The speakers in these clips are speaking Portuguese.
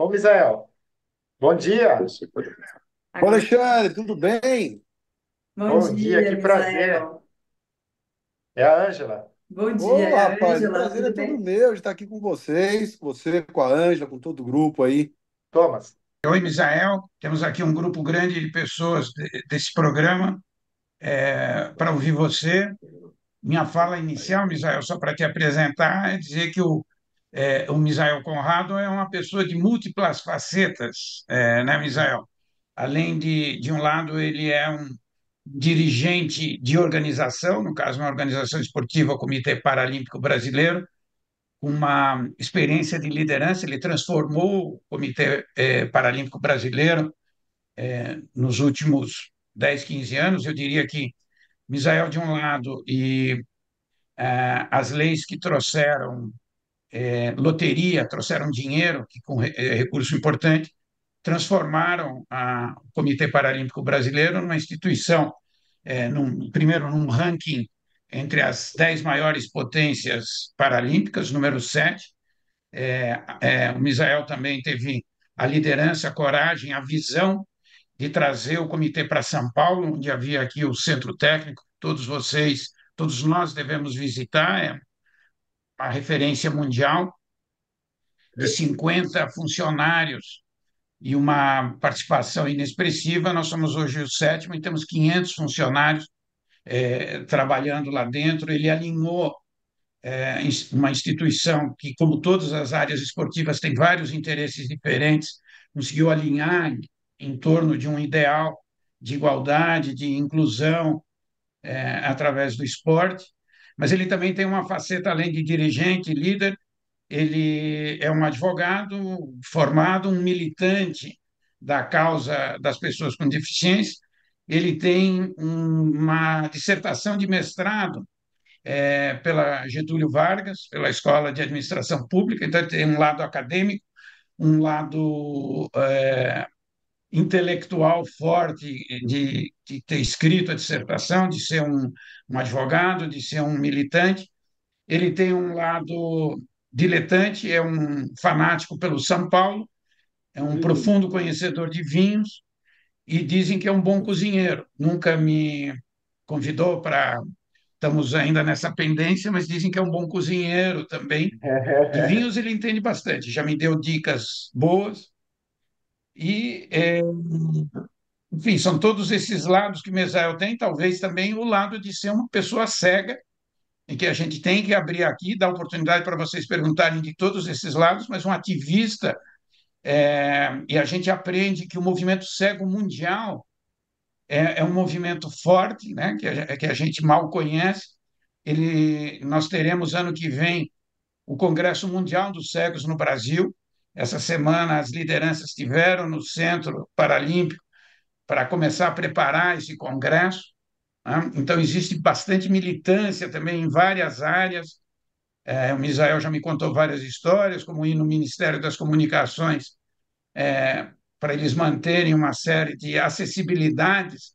Ô, Misael, bom dia. Ô, Agora, Alexandre, tudo bem? bom Bom dia, dia, que prazer. Misael. É a Ângela. Bom Ô, dia, rapaz, o Ângela, prazer é tudo todo bem? meu de estar aqui com vocês, com você, com a Ângela, com todo o grupo aí. Thomas. Oi, Misael. Temos aqui um grupo grande de pessoas desse programa é, para ouvir você. Minha fala inicial, Misael, só para te apresentar, é dizer que o, é, o Misael Conrado é uma pessoa de múltiplas facetas, é, né, Misael? Além de, de um lado, ele é um dirigente de organização, no caso, uma organização esportiva, o Comitê Paralímpico Brasileiro, uma experiência de liderança, ele transformou o Comitê é, Paralímpico Brasileiro é, nos últimos 10, 15 anos. Eu diria que Misael, de um lado, e é, as leis que trouxeram é, loteria, trouxeram dinheiro, que com é, recurso importante, transformaram a, o Comitê Paralímpico Brasileiro numa instituição, é, num, primeiro num ranking entre as dez maiores potências paralímpicas, número sete. É, é, o Misael também teve a liderança, a coragem, a visão de trazer o comitê para São Paulo, onde havia aqui o centro técnico, todos vocês, todos nós devemos visitar, é a referência mundial, de 50 funcionários e uma participação inexpressiva, nós somos hoje o sétimo e temos 500 funcionários é, trabalhando lá dentro. Ele alinhou é, uma instituição que, como todas as áreas esportivas, tem vários interesses diferentes, conseguiu alinhar em, torno de um ideal de igualdade, de inclusão é, através do esporte. Mas ele também tem uma faceta além de dirigente, líder, ele é um advogado formado, um militante da causa das pessoas com deficiência. Ele tem uma dissertação de mestrado é, pela Getúlio Vargas, pela Escola de Administração Pública, então tem um lado acadêmico, um lado é, intelectual forte de, de, ter escrito a dissertação, de ser um, um, advogado, de ser um militante. Ele tem um lado diletante, é um fanático pelo São Paulo, é um Sim. Uhum. profundo conhecedor de vinhos e dizem que é um bom cozinheiro. Nunca me convidou para. Estamos ainda nessa pendência, mas dizem que é um bom cozinheiro também. De vinhos ele entende bastante, já me deu dicas boas e, é, enfim, são todos esses lados que Mesael tem, talvez também o lado de ser uma pessoa cega, em que a gente tem que abrir aqui, dar oportunidade para vocês perguntarem de todos esses lados, mas um ativista, é, e a gente aprende que o movimento cego mundial é, é um movimento forte, né, que a, que a gente mal conhece, ele, nós teremos ano que vem o Congresso Mundial dos Cegos no Brasil, essa semana, as lideranças tiveram no Centro Paralímpico para começar a preparar esse congresso. Né? Então, existe bastante militância também em várias áreas. É, o Misael já me contou várias histórias, como ir no Ministério das Comunicações é, para eles manterem uma série de acessibilidades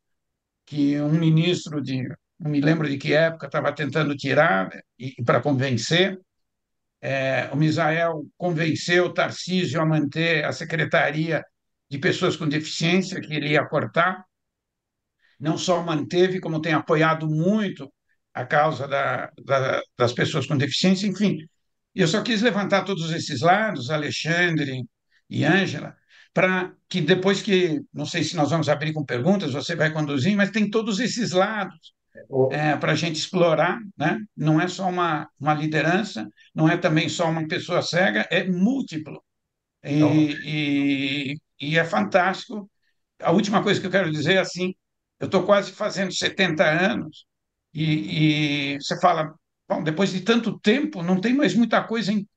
que um ministro de não me lembro de que época estava tentando tirar né, e, e para convencer é, o Misael convenceu Tarcísio a manter a Secretaria de Pessoas com Deficiência, que ele ia cortar. Não só manteve, como tem apoiado muito a causa da, da, das pessoas com deficiência. Enfim, eu só quis levantar todos esses lados, Alexandre e Ângela, para que depois que, não sei se nós vamos abrir com perguntas, você vai conduzir, mas tem todos esses lados é, para a gente explorar, né? não é só uma, uma liderança, não é também só uma pessoa cega, é múltiplo. E, então, e, e é fantástico. A última coisa que eu quero dizer é assim, eu estou quase fazendo 70 anos e, e você fala, bom, depois de tanto tempo, não tem mais muita coisa em,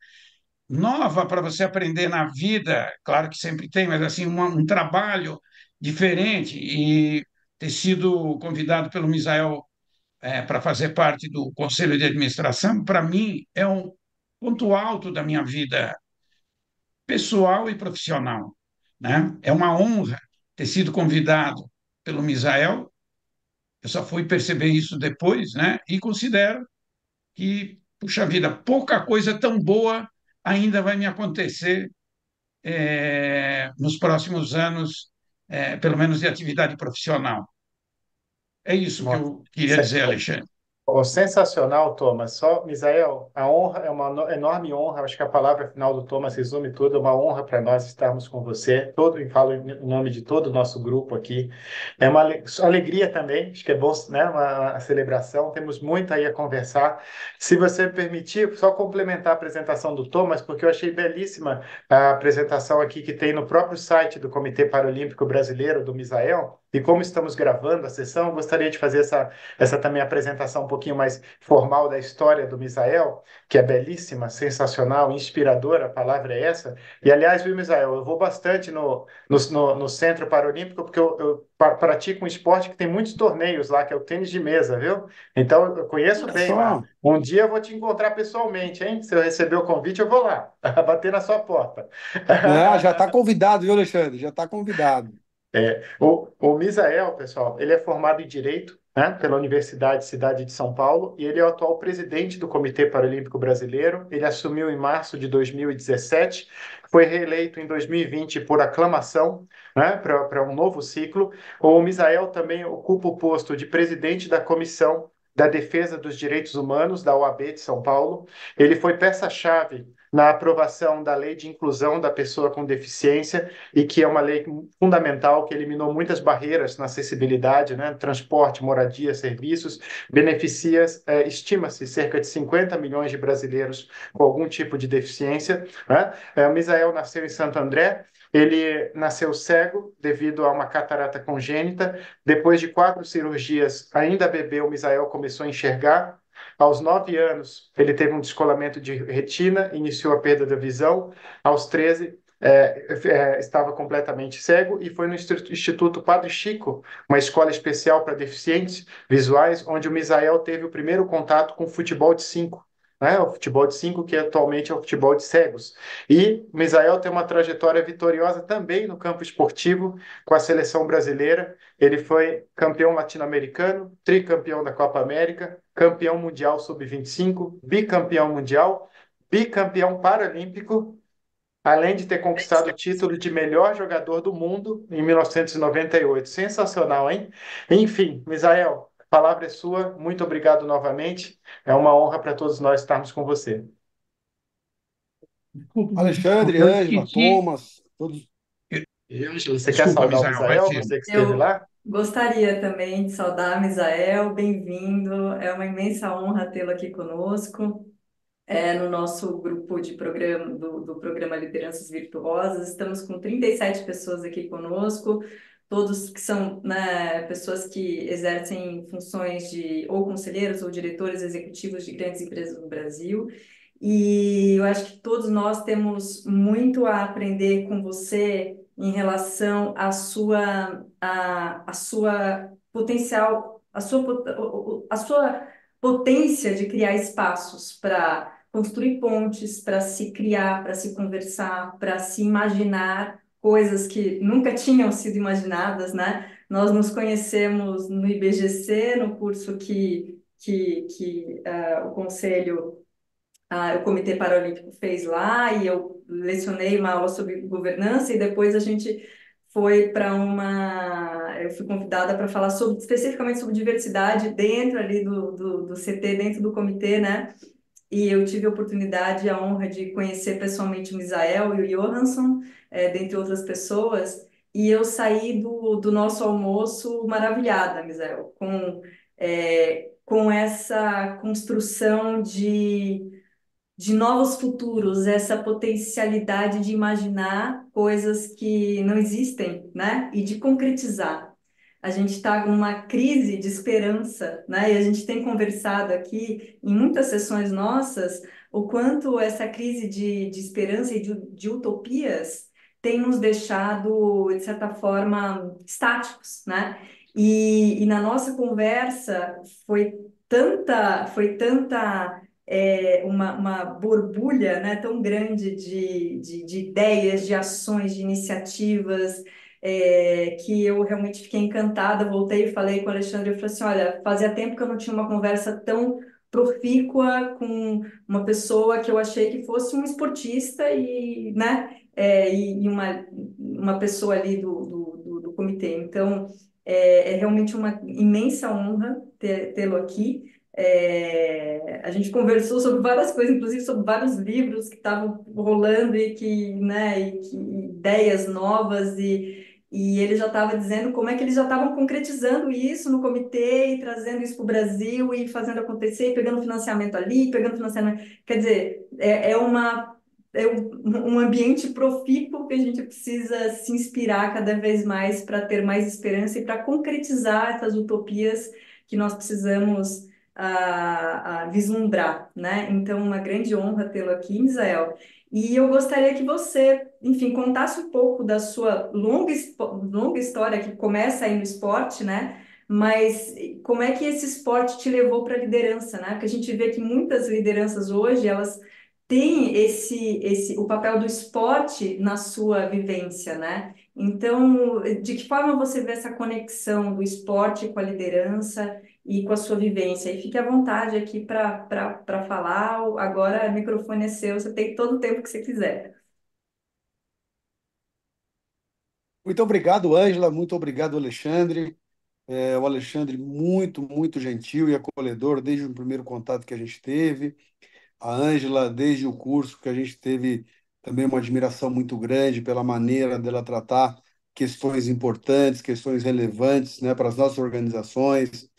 nova para você aprender na vida, claro que sempre tem, mas assim, um, um trabalho diferente e ter sido convidado pelo Misael é, para fazer parte do conselho de administração, para mim é um ponto alto da minha vida pessoal e profissional. Né? É uma honra ter sido convidado pelo Misael. Eu só fui perceber isso depois, né? E considero que, puxa vida, pouca coisa tão boa ainda vai me acontecer é, nos próximos anos, é, pelo menos de atividade profissional. É isso que eu queria dizer, Alexandre. Oh, sensacional, Thomas. Só, Misael, a honra é uma enorme honra. Acho que a palavra final do Thomas resume tudo. É uma honra para nós estarmos com você. Todo, e falo em nome de todo o nosso grupo aqui. É uma alegria também. Acho que é bom, né? Uma, celebração. Temos muito aí a conversar. Se você permitir, só complementar a apresentação do Thomas, porque eu achei belíssima a apresentação aqui que tem no próprio site do Comitê Paralímpico Brasileiro do Misael e como estamos gravando a sessão, gostaria de fazer essa, essa também apresentação um pouquinho mais formal da história do Misael, que é belíssima, sensacional, inspiradora, a palavra é essa. E, aliás, viu, Misael, eu vou bastante no, no, no, no Centro Paralímpico, porque eu, eu pratico um esporte que tem muitos torneios lá, que é o tênis de mesa, viu? Então, eu conheço bem lá. Um dia eu vou te encontrar pessoalmente, hein? Se eu receber o convite, eu vou lá, bater na sua porta. É, já está convidado, viu, Alexandre? Já está convidado. É, o, o Misael, pessoal, ele é formado em Direito né, pela Universidade Cidade de São Paulo e ele é o atual presidente do Comitê Paralímpico Brasileiro. Ele assumiu em março de 2017, foi reeleito em 2020 por aclamação né, para um novo ciclo. O Misael também ocupa o posto de presidente da Comissão da Defesa dos Direitos Humanos da OAB de São Paulo. Ele foi peça-chave na aprovação da Lei de Inclusão da Pessoa com Deficiência, e que é uma lei fundamental que eliminou muitas barreiras na acessibilidade, né? transporte, moradia, serviços, beneficia, é, estima-se, cerca de 50 milhões de brasileiros com algum tipo de deficiência. Né? É, Misael nasceu em Santo André, ele nasceu cego devido a uma catarata congênita. Depois de quatro cirurgias, ainda bebê, o Misael começou a enxergar aos 9 anos, ele teve um descolamento de retina, iniciou a perda da visão. Aos 13, é, é, estava completamente cego e foi no Instituto Padre Chico, uma escola especial para deficientes visuais, onde o Misael teve o primeiro contato com o futebol de cinco. Né, o futebol de cinco, que atualmente é o futebol de cegos. E o Misael tem uma trajetória vitoriosa também no campo esportivo com a seleção brasileira. Ele foi campeão latino-americano, tricampeão da Copa América, campeão mundial sub-25, bicampeão mundial, bicampeão paralímpico, além de ter conquistado o título de melhor jogador do mundo em 1998. Sensacional, hein? Enfim, Misael, a palavra é sua. Muito obrigado novamente. É uma honra para todos nós estarmos com você. Alexandre, Ângela, Thomas, todos. Eu, eu, você desculpa, quer saudar o Misael, você que esteve eu... lá? Gostaria também de saudar Misael, bem-vindo. É uma imensa honra tê-lo aqui conosco. É, no nosso grupo de programa do, do programa Lideranças Virtuosas, estamos com 37 pessoas aqui conosco, todos que são né, pessoas que exercem funções de ou conselheiros ou diretores executivos de grandes empresas no Brasil. E eu acho que todos nós temos muito a aprender com você em relação à sua, à, à sua potencial, à sua, à sua potência de criar espaços para construir pontes, para se criar, para se conversar, para se imaginar coisas que nunca tinham sido imaginadas, né? Nós nos conhecemos no IBGC, no curso que, que, que uh, o Conselho, uh, o Comitê Paralímpico fez lá, e eu lecionei uma aula sobre governança e depois a gente foi para uma. Eu fui convidada para falar sobre, especificamente sobre diversidade dentro ali do, do, do CT, dentro do comitê, né? E eu tive a oportunidade e a honra de conhecer pessoalmente o Misael e o Johansson, é, dentre outras pessoas. E eu saí do, do nosso almoço maravilhada, Misael, com, é, com essa construção de de novos futuros, essa potencialidade de imaginar coisas que não existem, né? E de concretizar. A gente está numa crise de esperança, né? E a gente tem conversado aqui em muitas sessões nossas o quanto essa crise de, de esperança e de, de utopias tem nos deixado, de certa forma, estáticos, né? E, e na nossa conversa foi tanta, foi tanta é, uma, uma borbulha né, tão grande de, de, de ideias, de ações, de iniciativas, é, que eu realmente fiquei encantada. Voltei e falei com o Alexandre, eu falei assim, olha, fazia tempo que eu não tinha uma conversa tão profícua com uma pessoa que eu achei que fosse um esportista e, né, é, e uma, uma pessoa ali do, do, do, do comitê. Então, é, é, realmente uma imensa honra tê-lo aqui. É, a gente conversou sobre várias coisas, inclusive sobre vários livros que estavam rolando e que, né, e que ideias novas e e ele já estava dizendo como é que eles já estavam concretizando isso no comitê e trazendo isso para o Brasil e fazendo acontecer, e pegando financiamento ali, pegando financiamento. Quer dizer, é, é, uma, é um ambiente profícuo que a gente precisa se inspirar cada vez mais para ter mais esperança e para concretizar essas utopias que nós precisamos a, a vislumbrar, né? Então, uma grande honra tê-lo aqui, Misael. E eu gostaria que você, enfim, contasse um pouco da sua longa, longa história que começa aí no esporte, né? Mas como é que esse esporte te levou para a liderança, né? Porque a gente vê que muitas lideranças hoje, elas têm esse, esse, o papel do esporte na sua vivência, né? Então, de que forma você vê essa conexão do esporte com a liderança e com a sua vivência. E fique à vontade aqui para falar. Agora o microfone é seu, você tem todo o tempo que você quiser. Muito obrigado, Ângela. Muito obrigado, Alexandre. É, o Alexandre, muito, muito gentil e acolhedor desde o primeiro contato que a gente teve. A Ângela, desde o curso que a gente teve também uma admiração muito grande pela maneira dela tratar questões importantes, questões relevantes né, para as nossas organizações,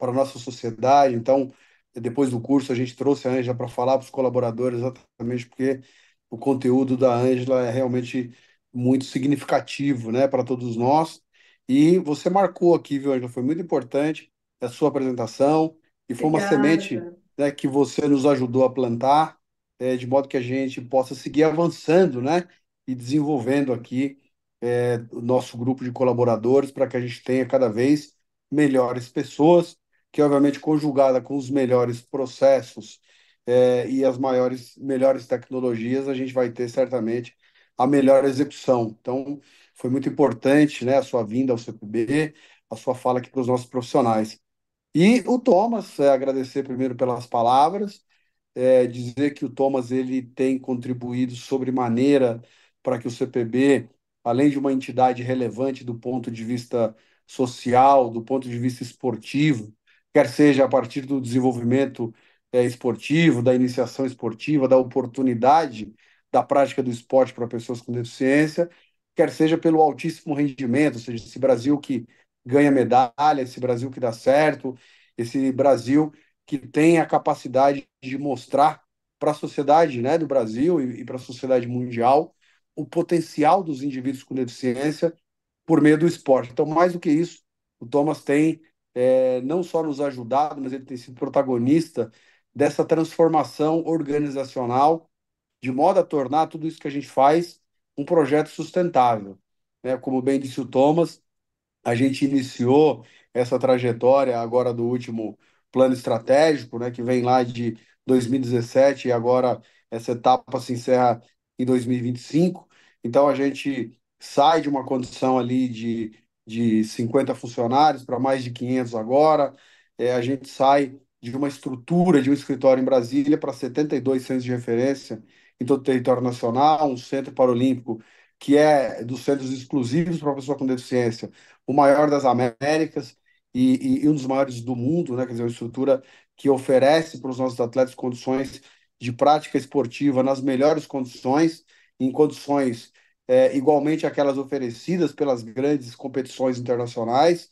para a nossa sociedade. Então, depois do curso, a gente trouxe a Ângela para falar para os colaboradores, exatamente porque o conteúdo da Ângela é realmente muito significativo né, para todos nós. E você marcou aqui, viu, Ângela? Foi muito importante a sua apresentação e foi Obrigada. uma semente né, que você nos ajudou a plantar, é, de modo que a gente possa seguir avançando né, e desenvolvendo aqui é, o nosso grupo de colaboradores para que a gente tenha cada vez melhores pessoas que obviamente conjugada com os melhores processos é, e as maiores, melhores tecnologias, a gente vai ter certamente a melhor execução. Então, foi muito importante né, a sua vinda ao CPB, a sua fala aqui para os nossos profissionais. E o Thomas, é, agradecer primeiro pelas palavras, é, dizer que o Thomas ele tem contribuído sobremaneira para que o CPB, além de uma entidade relevante do ponto de vista social, do ponto de vista esportivo, quer seja a partir do desenvolvimento é, esportivo, da iniciação esportiva, da oportunidade da prática do esporte para pessoas com deficiência, quer seja pelo altíssimo rendimento, ou seja, esse Brasil que ganha medalha, esse Brasil que dá certo, esse Brasil que tem a capacidade de mostrar para a sociedade né, do Brasil e, e para a sociedade mundial o potencial dos indivíduos com deficiência por meio do esporte. Então, mais do que isso, o Thomas tem é, não só nos ajudado, mas ele tem sido protagonista dessa transformação organizacional, de modo a tornar tudo isso que a gente faz um projeto sustentável. Né? Como bem disse o Thomas, a gente iniciou essa trajetória agora do último plano estratégico, né, que vem lá de 2017 e agora essa etapa se encerra em 2025. Então a gente sai de uma condição ali de de 50 funcionários para mais de 500 agora. É, a gente sai de uma estrutura de um escritório em Brasília para 72 centros de referência em todo o território nacional, um centro paralímpico que é dos centros exclusivos para pessoa com deficiência, o maior das Américas e, e, e, um dos maiores do mundo, né? quer dizer, uma estrutura que oferece para os nossos atletas condições de prática esportiva nas melhores condições, em condições é, igualmente aquelas oferecidas pelas grandes competições internacionais.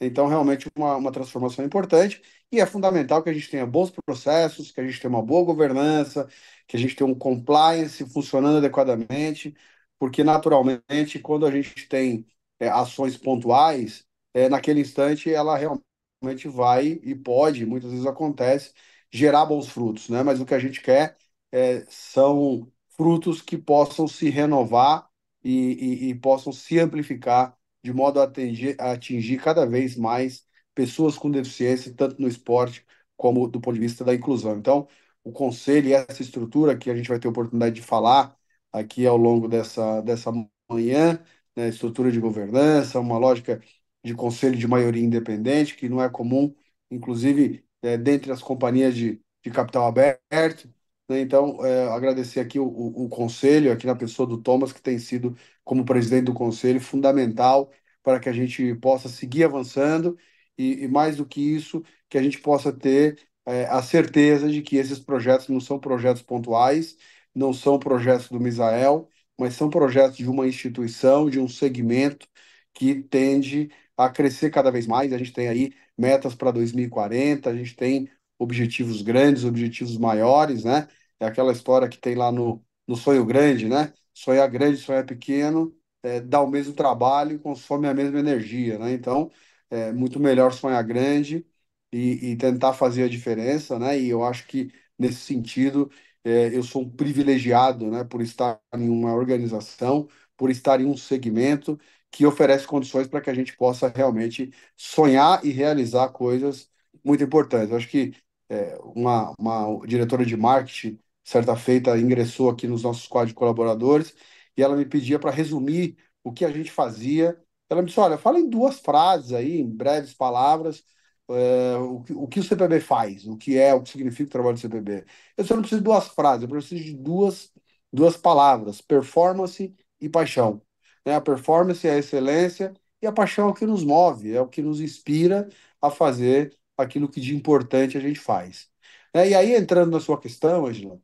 Então, realmente, uma, uma transformação importante. E é fundamental que a gente tenha bons processos, que a gente tenha uma boa governança, que a gente tenha um compliance funcionando adequadamente, porque, naturalmente, quando a gente tem é, ações pontuais, é, naquele instante ela realmente vai e pode, muitas vezes acontece, gerar bons frutos. Né? Mas o que a gente quer é, são frutos que possam se renovar e, e, e possam se amplificar de modo a atingir, a atingir cada vez mais pessoas com deficiência, tanto no esporte como do ponto de vista da inclusão. Então, o conselho e essa estrutura que a gente vai ter oportunidade de falar aqui ao longo dessa, dessa manhã, né, estrutura de governança, uma lógica de conselho de maioria independente, que não é comum, inclusive é, dentre as companhias de, de capital aberto, né? Então, é, agradecer aqui o, o, o, conselho, aqui na pessoa do Thomas, que tem sido, como presidente do conselho, fundamental para que a gente possa seguir avançando e, e mais do que isso, que a gente possa ter é, a certeza de que esses projetos não são projetos pontuais, não são projetos do Misael, mas são projetos de uma instituição, de um segmento que tende a crescer cada vez mais. A gente tem aí metas para 2040, a gente tem objetivos grandes, objetivos maiores, né? É aquela história que tem lá no, no Sonho Grande, né? Sonhar grande, sonhar pequeno, é, dá o mesmo trabalho e consome a mesma energia, né? Então, é muito melhor sonhar grande e, e tentar fazer a diferença, né? E eu acho que, nesse sentido, é, eu sou um privilegiado, né? Por estar em uma organização, por estar em um segmento que oferece condições para que a gente possa realmente sonhar e realizar coisas muito importantes. Eu acho que é, uma, uma diretora de marketing certa feita ingressou aqui nos nossos quadros de colaboradores e ela me pedia para resumir o que a gente fazia. Ela me disse: olha, fala em duas frases aí, em breves palavras, eh, o, que, o, que, o CPB faz, o que é, o que significa o trabalho do CPB. Eu só não preciso de duas frases, eu preciso de duas, duas palavras: performance e paixão. Né? A performance é a excelência e a paixão é o que nos move, é o que nos inspira a fazer aquilo que de importante a gente faz. Né? E aí, entrando na sua questão, Angela,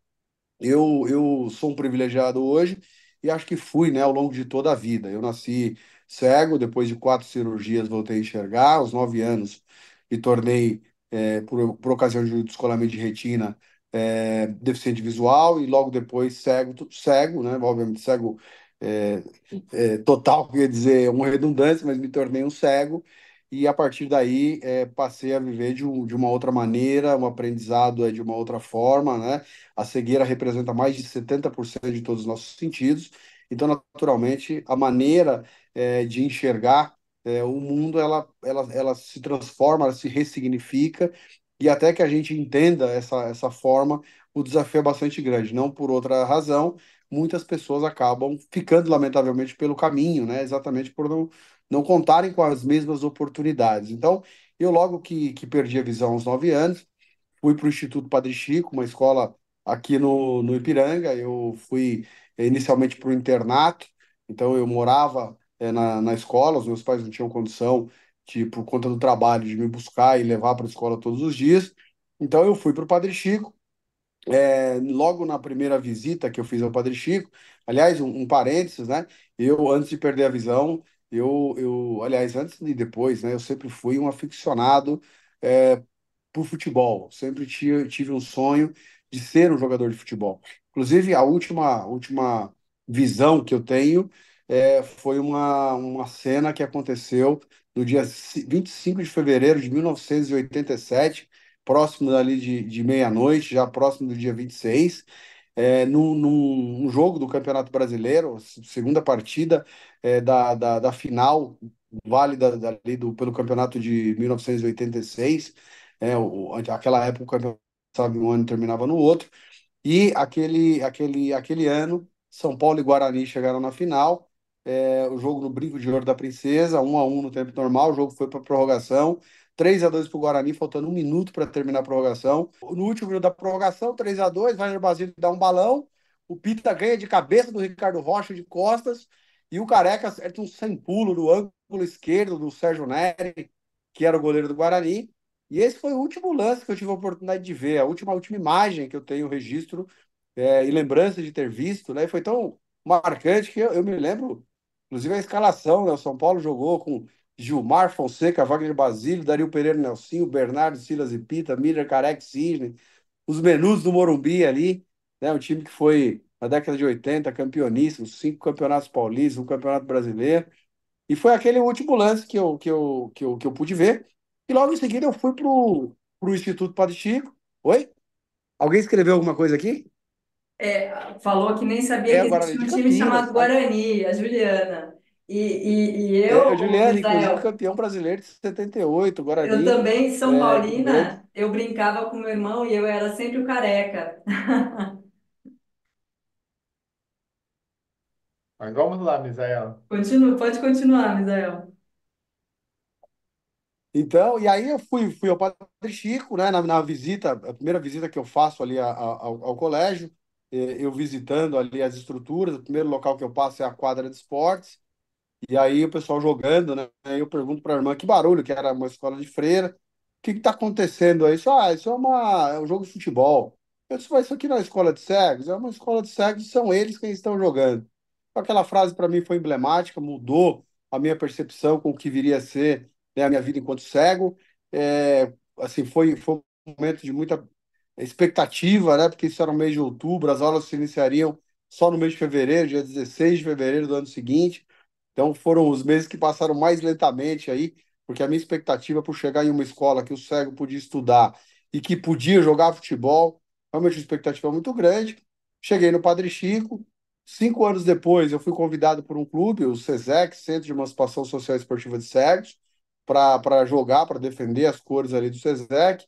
eu, eu sou um privilegiado hoje e acho que fui, né, ao longo de toda a vida. Eu nasci cego, depois de quatro cirurgias voltei a enxergar, aos nove anos me tornei, é, por, por ocasião de descolamento de retina, é, deficiente visual e logo depois cego, cego, né, obviamente cego é, é, total, quer dizer, uma redundância, mas me tornei um cego e a partir daí é, passei a viver de, um, de uma outra maneira, o um aprendizado é de uma outra forma, né? A cegueira representa mais de 70% de todos os nossos sentidos, então, naturalmente, a maneira é, de enxergar é, o mundo, ela, ela, ela se transforma, ela se ressignifica, e até que a gente entenda essa, essa forma, o desafio é bastante grande, não por outra razão, muitas pessoas acabam ficando, lamentavelmente, pelo caminho, né? Exatamente por não não contarem com as mesmas oportunidades. Então, eu logo que, que perdi a visão aos nove anos, fui para o Instituto Padre Chico, uma escola aqui no, no Ipiranga. Eu fui eh, inicialmente para o internato, então eu morava é, na, na escola, os meus pais não tinham condição, de, por conta do trabalho, de me buscar e levar para a escola todos os dias. Então eu fui para o Padre Chico. É, logo na primeira visita que eu fiz ao Padre Chico, aliás, um, um parênteses, né? Eu, antes de perder a visão, eu, eu, aliás, antes e depois, né, eu sempre fui um aficionado é, por futebol. Sempre tinha, tive um sonho de ser um jogador de futebol. Inclusive, a última, última visão que eu tenho é, foi uma, uma cena que aconteceu no dia 25 de fevereiro de 1987, próximo dali de, de meia-noite, já próximo do dia 26, é, num, num, jogo do Campeonato Brasileiro, segunda partida é, da, da, da, final válida ali do, pelo campeonato de 1986, é, né, o, aquela época o campeonato sabe, um ano terminava no outro, e aquele, aquele, aquele ano São Paulo e Guarani chegaram na final, é, o jogo no Brinco de Ouro da Princesa, um a um no tempo normal, o jogo foi para prorrogação, 3 a 2 para o Guarani, faltando um minuto para terminar a prorrogação. No último minuto da prorrogação, 3 a 2 Wagner Basílio dá um balão, o Pita ganha de cabeça do Ricardo Rocha de costas, e o Careca acerta um sem pulo no ângulo esquerdo do Sérgio Neri, que era o goleiro do Guarani. E esse foi o último lance que eu tive a oportunidade de ver, a última, a última imagem que eu tenho registro é, e lembrança de ter visto, né? E foi tão marcante que eu, eu me lembro, inclusive a escalação, né? O São Paulo jogou com Gilmar Fonseca, Wagner Basílio, Dario Pereira Nelsinho, Bernardo Silas e Pita, Miller Carex Cisne, os menus do Morumbi ali, né? Um time que foi na década de 80 campeoníssimo, cinco campeonatos paulistas, um campeonato brasileiro. E foi aquele último lance que eu, que eu, que eu, que eu pude ver. E logo em seguida eu fui pro, pro Instituto Padre Chico. Oi? Alguém escreveu alguma coisa aqui? É, falou que nem sabia é, que existia um time chamado tá? Guarani, a Juliana. E, e, e eu, É, a Juliana, inclusive, Israel, campeão brasileiro de 78, eu Guarani. também, São É, grande. Paulina, né? eu brincava com meu irmão e eu era sempre o careca. Mas vamos lá, Misael. Continua, pode continuar, Misael. Então, e aí eu fui, fui ao Padre Chico, né, na, na visita, a primeira visita que eu faço ali a- a- ao, ao colégio, eh, eu visitando ali as estruturas, o primeiro local que eu passo é a quadra de esportes, e aí o pessoal jogando, né? Aí eu pergunto para a irmã que barulho, que era uma escola de freira. O que está acontecendo aí? Isso, ah, isso é, uma, é um jogo de futebol. Eu disse, mas isso aqui não é escola de cegos? É uma escola de cegos, são eles quem estão jogando. Aquela frase para mim foi emblemática, mudou a minha percepção com o que viria a ser né, a minha vida enquanto cego. É, assim, foi, foi um momento de muita expectativa, né? Porque isso era o mês de outubro, as aulas se iniciariam só no mês de fevereiro, dia 16 de fevereiro do ano seguinte. Então foram os meses que passaram mais lentamente aí, porque a minha expectativa por chegar em uma escola que o cego podia estudar e que podia jogar futebol, realmente uma expectativa muito grande. Cheguei no Padre Chico, cinco anos depois eu fui convidado por um clube, o CESEC, Centro de Emancipação Social e Esportiva de Cegos, para jogar, para defender as cores ali do CESEC.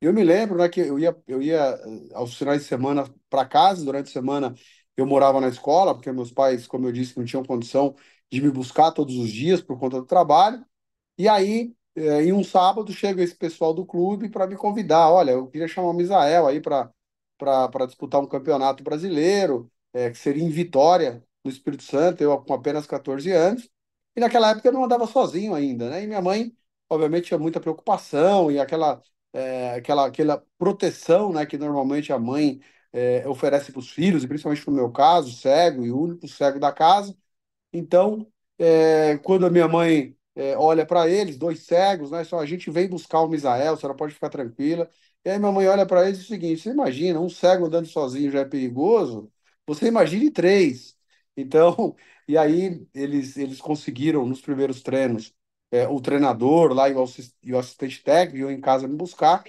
Eu me lembro né, que eu ia, eu ia eh, aos finais de semana para casa, durante a semana eu morava na escola, porque meus pais, como eu disse, não tinham condição de me buscar todos os dias por conta do trabalho. E aí, é, em um sábado, chega esse pessoal do clube para me convidar. Olha, eu queria chamar o Misael aí para disputar um campeonato brasileiro, é, que seria em Vitória, no Espírito Santo, eu com apenas 14 anos. E naquela época eu não andava sozinho ainda, né? E minha mãe, obviamente, tinha muita preocupação e aquela, é, aquela, aquela proteção né, que normalmente a mãe é, oferece para os filhos, e principalmente no meu caso, cego e único cego da casa. Então, é, quando a minha mãe é, olha para eles, dois cegos, né? Só a gente vem buscar o Misael, a senhora pode ficar tranquila. E aí minha mãe olha para eles e diz o seguinte: você imagina, um cego andando sozinho já é perigoso, você imagine três. Então, e aí eles, eles conseguiram nos primeiros treinos é, o treinador lá e o, assist, e o assistente técnico iam em casa me buscar,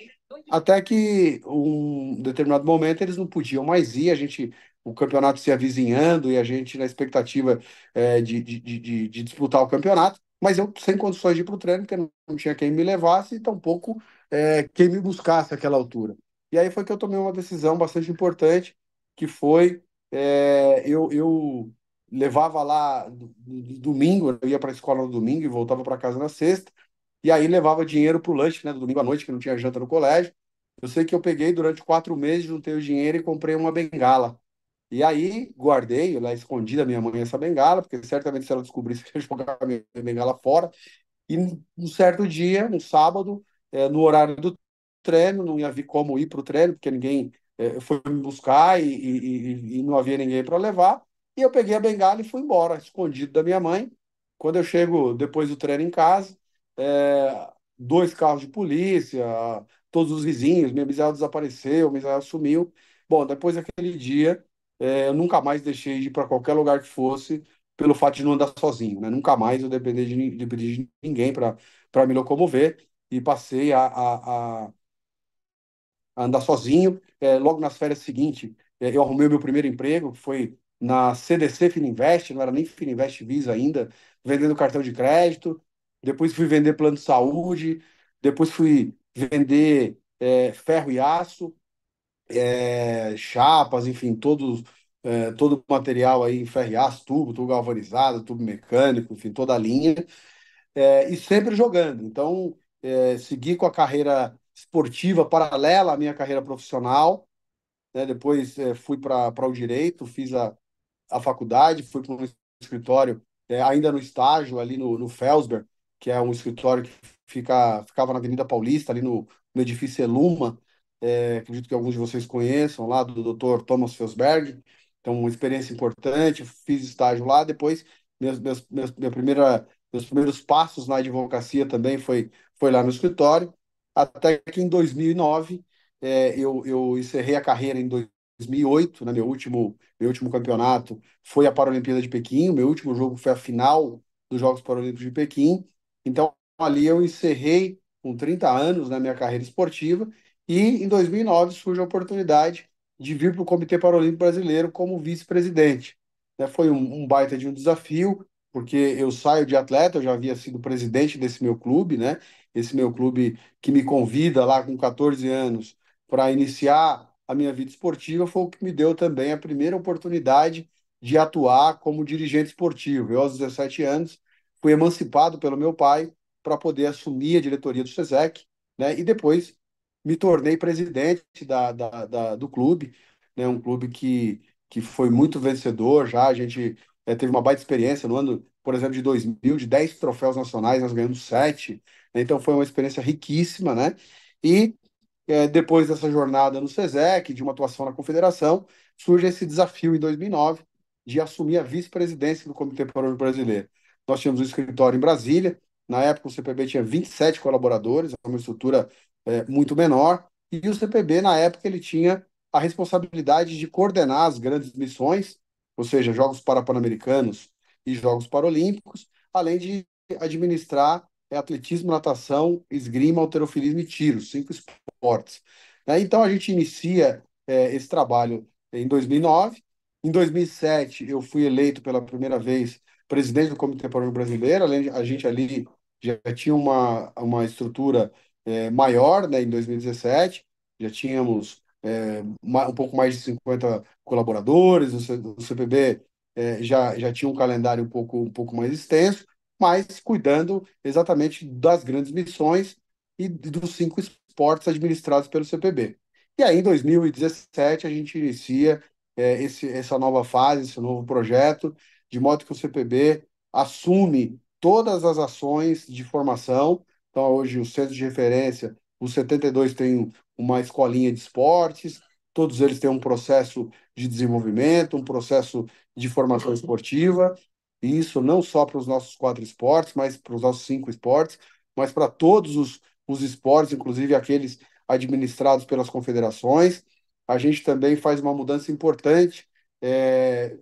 até que um determinado momento eles não podiam mais ir, a gente o campeonato se avizinhando e a gente na expectativa é, de, de, de, de, disputar o campeonato, mas eu sem condições de ir para o treino, porque não tinha quem me levasse e tampouco é, quem me buscasse àquela altura. E aí foi que eu tomei uma decisão bastante importante, que foi é, eu, eu levava lá domingo, eu ia para a escola no domingo e voltava para casa na sexta, e aí levava dinheiro para o lanche, né, do domingo à noite, que não tinha janta no colégio. Eu sei que eu peguei durante quatro meses, juntei o dinheiro e comprei uma bengala. E aí guardei lá escondida minha mãe essa bengala, porque certamente se ela descobrisse eu ia jogar a minha bengala fora. E um certo dia, um sábado, é, no horário do treino, não ia vir como ir para o treino, porque ninguém é, foi me buscar e, e, e não havia ninguém para levar. E eu peguei a bengala e fui embora, escondido da minha mãe. Quando eu chego depois do treino em casa, é, dois carros de polícia, todos os vizinhos, minha bisavó desapareceu, minha bisavó sumiu. Bom, depois daquele dia, é, eu nunca mais deixei de ir para qualquer lugar que fosse pelo fato de não andar sozinho, né? Nunca mais eu depender de, de ninguém para me locomover e passei a, a, a andar sozinho. É, logo nas férias seguintes, é, eu arrumei o meu primeiro emprego, que foi na CDC Fininvest, não era nem Fininvest Visa ainda, vendendo cartão de crédito. Depois fui vender plano de saúde, depois fui vender é, ferro e aço, é, chapas, enfim, todo é, todo o material aí em ferro tubo, tubo galvanizado, tubo mecânico, enfim, toda a linha, é, e sempre jogando. Então, é, segui com a carreira esportiva paralela à minha carreira profissional, né? depois é, fui para o direito, fiz a, a faculdade, fui para um escritório, é, ainda no estágio ali no, no Felsberg, que é um escritório que fica, ficava na Avenida Paulista, ali no, no edifício Eluma, é, acredito que alguns de vocês conheçam, lá do Dr. Thomas Felsberg, então uma experiência importante, fiz estágio lá, depois meus, meus, minha primeira, meus primeiros passos na advocacia também foi, foi lá no escritório, até que em 2009 é, eu, eu encerrei a carreira em 2008, né, meu último meu último campeonato foi a Paralimpíada de Pequim, meu último jogo foi a final dos Jogos Paralímpicos de Pequim, então ali eu encerrei com 30 anos na né, minha carreira esportiva e em 2009 surge a oportunidade de vir para o Comitê Paralímpico Brasileiro como vice-presidente. Né, foi um, um, baita de um desafio, porque eu saio de atleta, eu já havia sido presidente desse meu clube, né? Esse meu clube que me convida lá com 14 anos para iniciar a minha vida esportiva foi o que me deu também a primeira oportunidade de atuar como dirigente esportivo. Eu, aos 17 anos, fui emancipado pelo meu pai para poder assumir a diretoria do SESEC, né? E depois me tornei presidente da, da, da, do clube, né? um clube que, que foi muito vencedor já, a gente é, teve uma baita experiência no ano, por exemplo, de 2000, de 10 troféus nacionais, nós ganhamos 7, né? então foi uma experiência riquíssima, né? E é, depois dessa jornada no SESEC, de uma atuação na confederação, surge esse desafio em 2009 de assumir a vice-presidência do Comitê Paralímpico Brasileiro. Nós tínhamos um escritório em Brasília, na época, o CPB tinha 27 colaboradores, é uma estrutura é, muito menor, e o CPB, na época, ele tinha a responsabilidade de coordenar as grandes missões, ou seja, Jogos Parapan-Americanos e Jogos Paralímpicos, além de administrar é, atletismo, natação, esgrima, alterofilismo e tiro, cinco esportes. Né? Então, a gente inicia é, esse trabalho em 2009. Em 2007, eu fui eleito pela primeira vez presidente do Comitê Paralímpico Brasileiro, além de, a gente ali já tinha uma, uma estrutura é, maior né, em 2017, já tínhamos é, um pouco mais de 50 colaboradores, o CPB é, já, já tinha um calendário um pouco, um pouco mais extenso, mas cuidando exatamente das grandes missões e dos cinco esportes administrados pelo CPB. E aí, em 2017, a gente inicia é, esse, essa nova fase, esse novo projeto, de modo que o CPB assume todas as ações de formação então, hoje, o centro de referência, os 72 têm uma escolinha de esportes, todos eles têm um processo de desenvolvimento, um processo de formação uhum. esportiva, e isso não só para os nossos quatro esportes, mas para os nossos cinco esportes, mas para todos os, os esportes, inclusive aqueles administrados pelas confederações. A gente também faz uma mudança importante, é,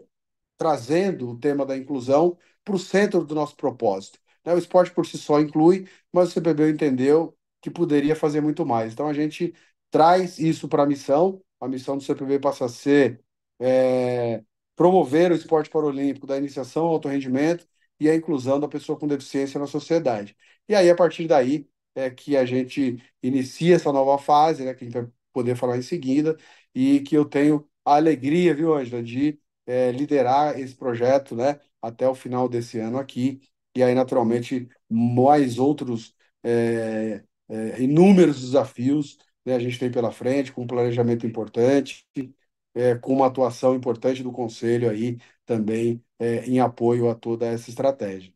trazendo o tema da inclusão para o centro do nosso propósito. Né? O esporte por si só inclui, mas o CPB entendeu que poderia fazer muito mais. Então a gente traz isso para a missão. A missão do CPB passa a ser é, promover o esporte paralímpico, da iniciação ao alto rendimento e a inclusão da pessoa com deficiência na sociedade. E aí, a partir daí, é que a gente inicia essa nova fase, né, que a gente vai poder falar em seguida, e que eu tenho a alegria, viu, Angela, de é, liderar esse projeto né, até o final desse ano aqui, e aí, naturalmente, mais outros é, é, inúmeros desafios né, a gente tem pela frente, com um planejamento importante, é, com uma atuação importante do Conselho aí também é, em apoio a toda essa estratégia.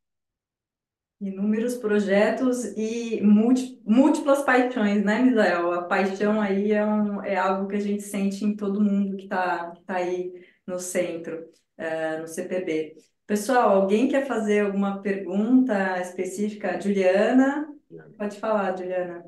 Inúmeros projetos e múltiplas paixões, né, Misael? A paixão aí é, um, é algo que a gente sente em todo mundo que está tá aí no centro, é, no CPB. Pessoal, alguém quer fazer alguma pergunta específica? Juliana? Pode falar, Juliana.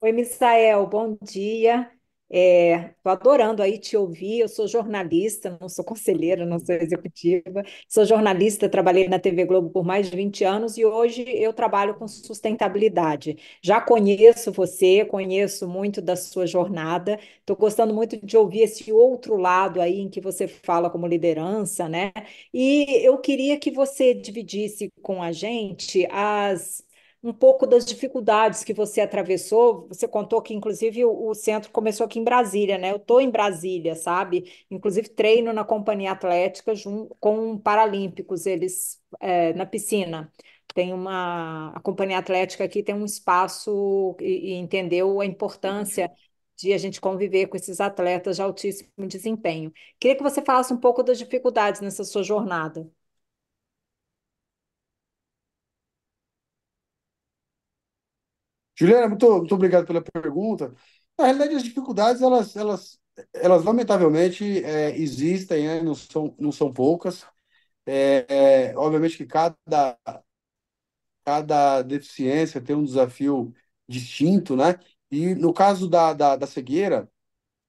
Oi, Misael, bom dia. Estou é, adorando aí te ouvir. Eu sou jornalista, não sou conselheira, não sou executiva. Sou jornalista, trabalhei na TV Globo por mais de 20 anos e hoje eu trabalho com sustentabilidade. Já conheço você, conheço muito da sua jornada. Estou gostando muito de ouvir esse outro lado aí em que você fala como liderança, né? E eu queria que você dividisse com a gente as um pouco das dificuldades que você atravessou. Você contou que, inclusive, o, o centro começou aqui em Brasília, né? Eu estou em Brasília, sabe? Inclusive, treino na Companhia Atlética junto, com Paralímpicos, eles é, na piscina. Tem uma. A Companhia Atlética aqui tem um espaço e, e entendeu a importância de a gente conviver com esses atletas de altíssimo desempenho. Queria que você falasse um pouco das dificuldades nessa sua jornada. Juliana, muito, muito obrigado pela pergunta. Na realidade, as dificuldades, elas, elas, elas lamentavelmente é, existem, né? não, são, não são poucas. É, é, obviamente que cada, cada deficiência tem um desafio distinto, né? E no caso da, da, da cegueira,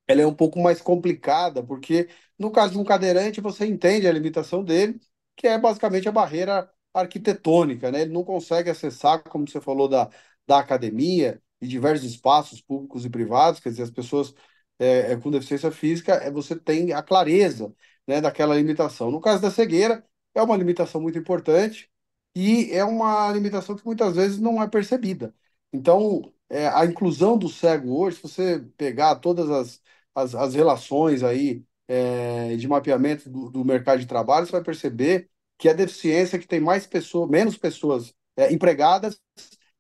ela é um pouco mais complicada, porque no caso de um cadeirante, você entende a limitação dele, que é basicamente a barreira arquitetônica, né? Ele não consegue acessar, como você falou, da, da academia e diversos espaços públicos e privados, quer dizer, as pessoas é, é, com deficiência física, é, você tem a clareza né, daquela limitação. No caso da cegueira, é uma limitação muito importante e é uma limitação que muitas vezes não é percebida. Então, é, a inclusão do cego hoje, se você pegar todas as, as, as relações aí é, de mapeamento do, do, mercado de trabalho, você vai perceber que a deficiência que tem mais pessoas, menos pessoas é, empregadas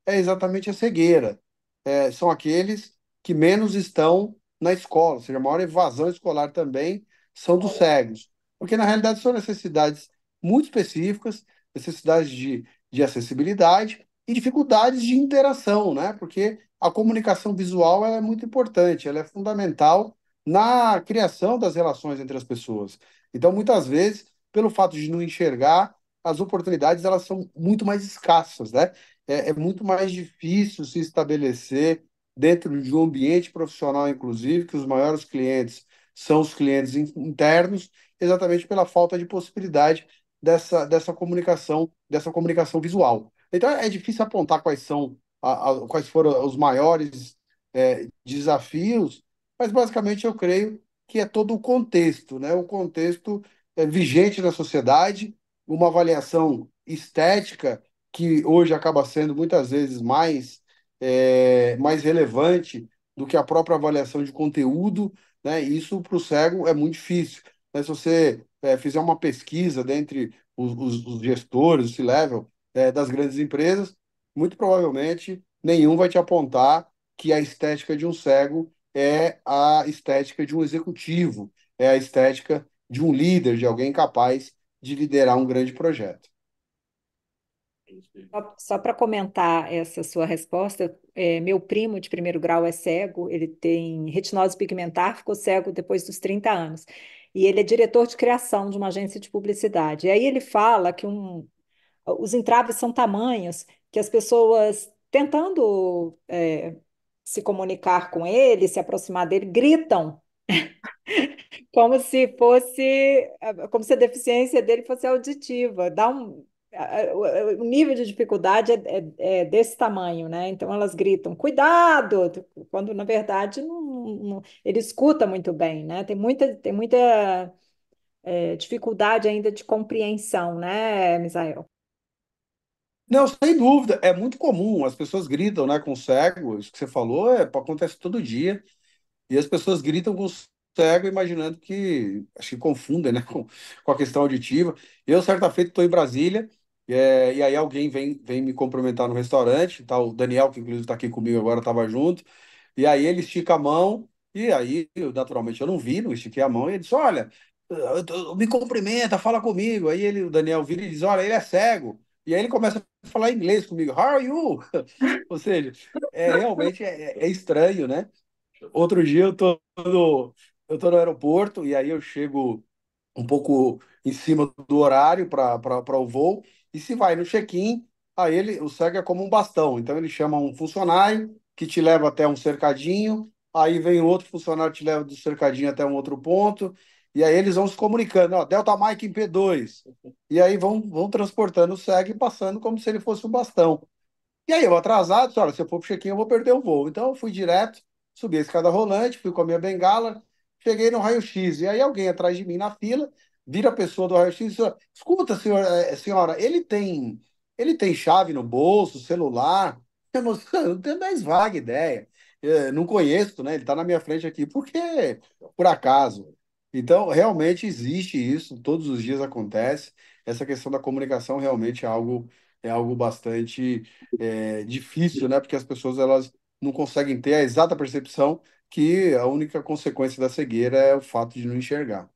é exatamente a cegueira. É, são aqueles que menos estão na escola, ou seja, a maior evasão escolar também são dos cegos. Porque, na realidade, são necessidades muito específicas, necessidades de, de acessibilidade e dificuldades de interação, né? Porque a comunicação visual é muito importante, ela é fundamental na criação das relações entre as pessoas. Então, muitas vezes, pelo fato de não enxergar, as oportunidades elas são muito mais escassas, né? é, é muito mais difícil se estabelecer dentro de um ambiente profissional, inclusive, que os maiores clientes são os clientes internos, exatamente pela falta de possibilidade dessa, dessa comunicação, dessa comunicação visual. Então é difícil apontar quais são a, a, quais foram os maiores é, desafios, mas basicamente eu creio que é todo o contexto, né? O contexto é, vigente na sociedade, uma avaliação estética que hoje acaba sendo muitas vezes mais, é, mais relevante do que a própria avaliação de conteúdo, né? Isso para o cego é muito difícil. Né? Se você é, fizer uma pesquisa dentre os, os, os gestores, o C-level é, das grandes empresas, muito provavelmente nenhum vai te apontar que a estética de um cego é a estética de um executivo, é a estética de um líder, de alguém capaz de liderar um grande projeto. Só, para comentar essa sua resposta, é, meu primo de primeiro grau é cego, ele tem retinose pigmentar, ficou cego depois dos 30 anos. E ele é diretor de criação de uma agência de publicidade. E aí ele fala que um, os entraves são tamanhos que as pessoas tentando é, se comunicar com ele, se aproximar dele, gritam como se fosse, como se a deficiência dele fosse auditiva. Dá um, o nível de dificuldade é, é, é, desse tamanho, né? Então elas gritam, cuidado, quando na verdade não, não, ele escuta muito bem, né? Tem muita, tem muita é, dificuldade ainda de compreensão, né, Misael? Não, sem dúvida, é muito comum, as pessoas gritam, né, com cego, isso que você falou é, acontece todo dia, e as pessoas gritam com cego, imaginando que, acho que confundem, né, com, com a questão auditiva. Eu, certa feita, estou em Brasília, e, é, e aí alguém vem, vem me cumprimentar no restaurante, tá, o Daniel, que inclusive está aqui comigo agora, estava junto. E aí ele estica a mão, e aí, eu, naturalmente, eu não vi, não estiquei a mão, e ele disse: Olha, me cumprimenta, fala comigo. Aí ele, o Daniel vira e diz: Olha, ele é cego. E aí ele começa a falar inglês comigo, How are you? Ou seja, é, realmente é, é estranho, né? Outro dia eu tô, no, eu tô no aeroporto e aí eu chego um pouco em cima do horário para o voo. E se vai no check-in, aí ele, o segue é como um bastão. Então ele chama um funcionário que te leva até um cercadinho, aí vem outro funcionário que te leva do cercadinho até um outro ponto, e aí eles vão se comunicando, ó, Delta Mike em P2. E aí vão, vão transportando o segue passando como se ele fosse um bastão. E aí eu atrasado, olha, se eu for pro check-in eu vou perder o voo. Então eu fui direto, subi a escada rolante, fui com a minha bengala, cheguei no raio-x. E aí alguém atrás de mim na fila vira a pessoa do raio-x escuta, senhora, eh, senhora, ele tem ele tem chave no bolso, celular? Eu não, eu não tenho mais vaga ideia. Eu eh, não conheço, né? Ele está na minha frente aqui porque por acaso. Então, realmente existe isso, todos os dias acontece. Essa questão da comunicação realmente é algo, é algo bastante é, difícil, né? Porque as pessoas elas não conseguem ter a exata percepção que a única consequência da cegueira é o fato de não enxergar.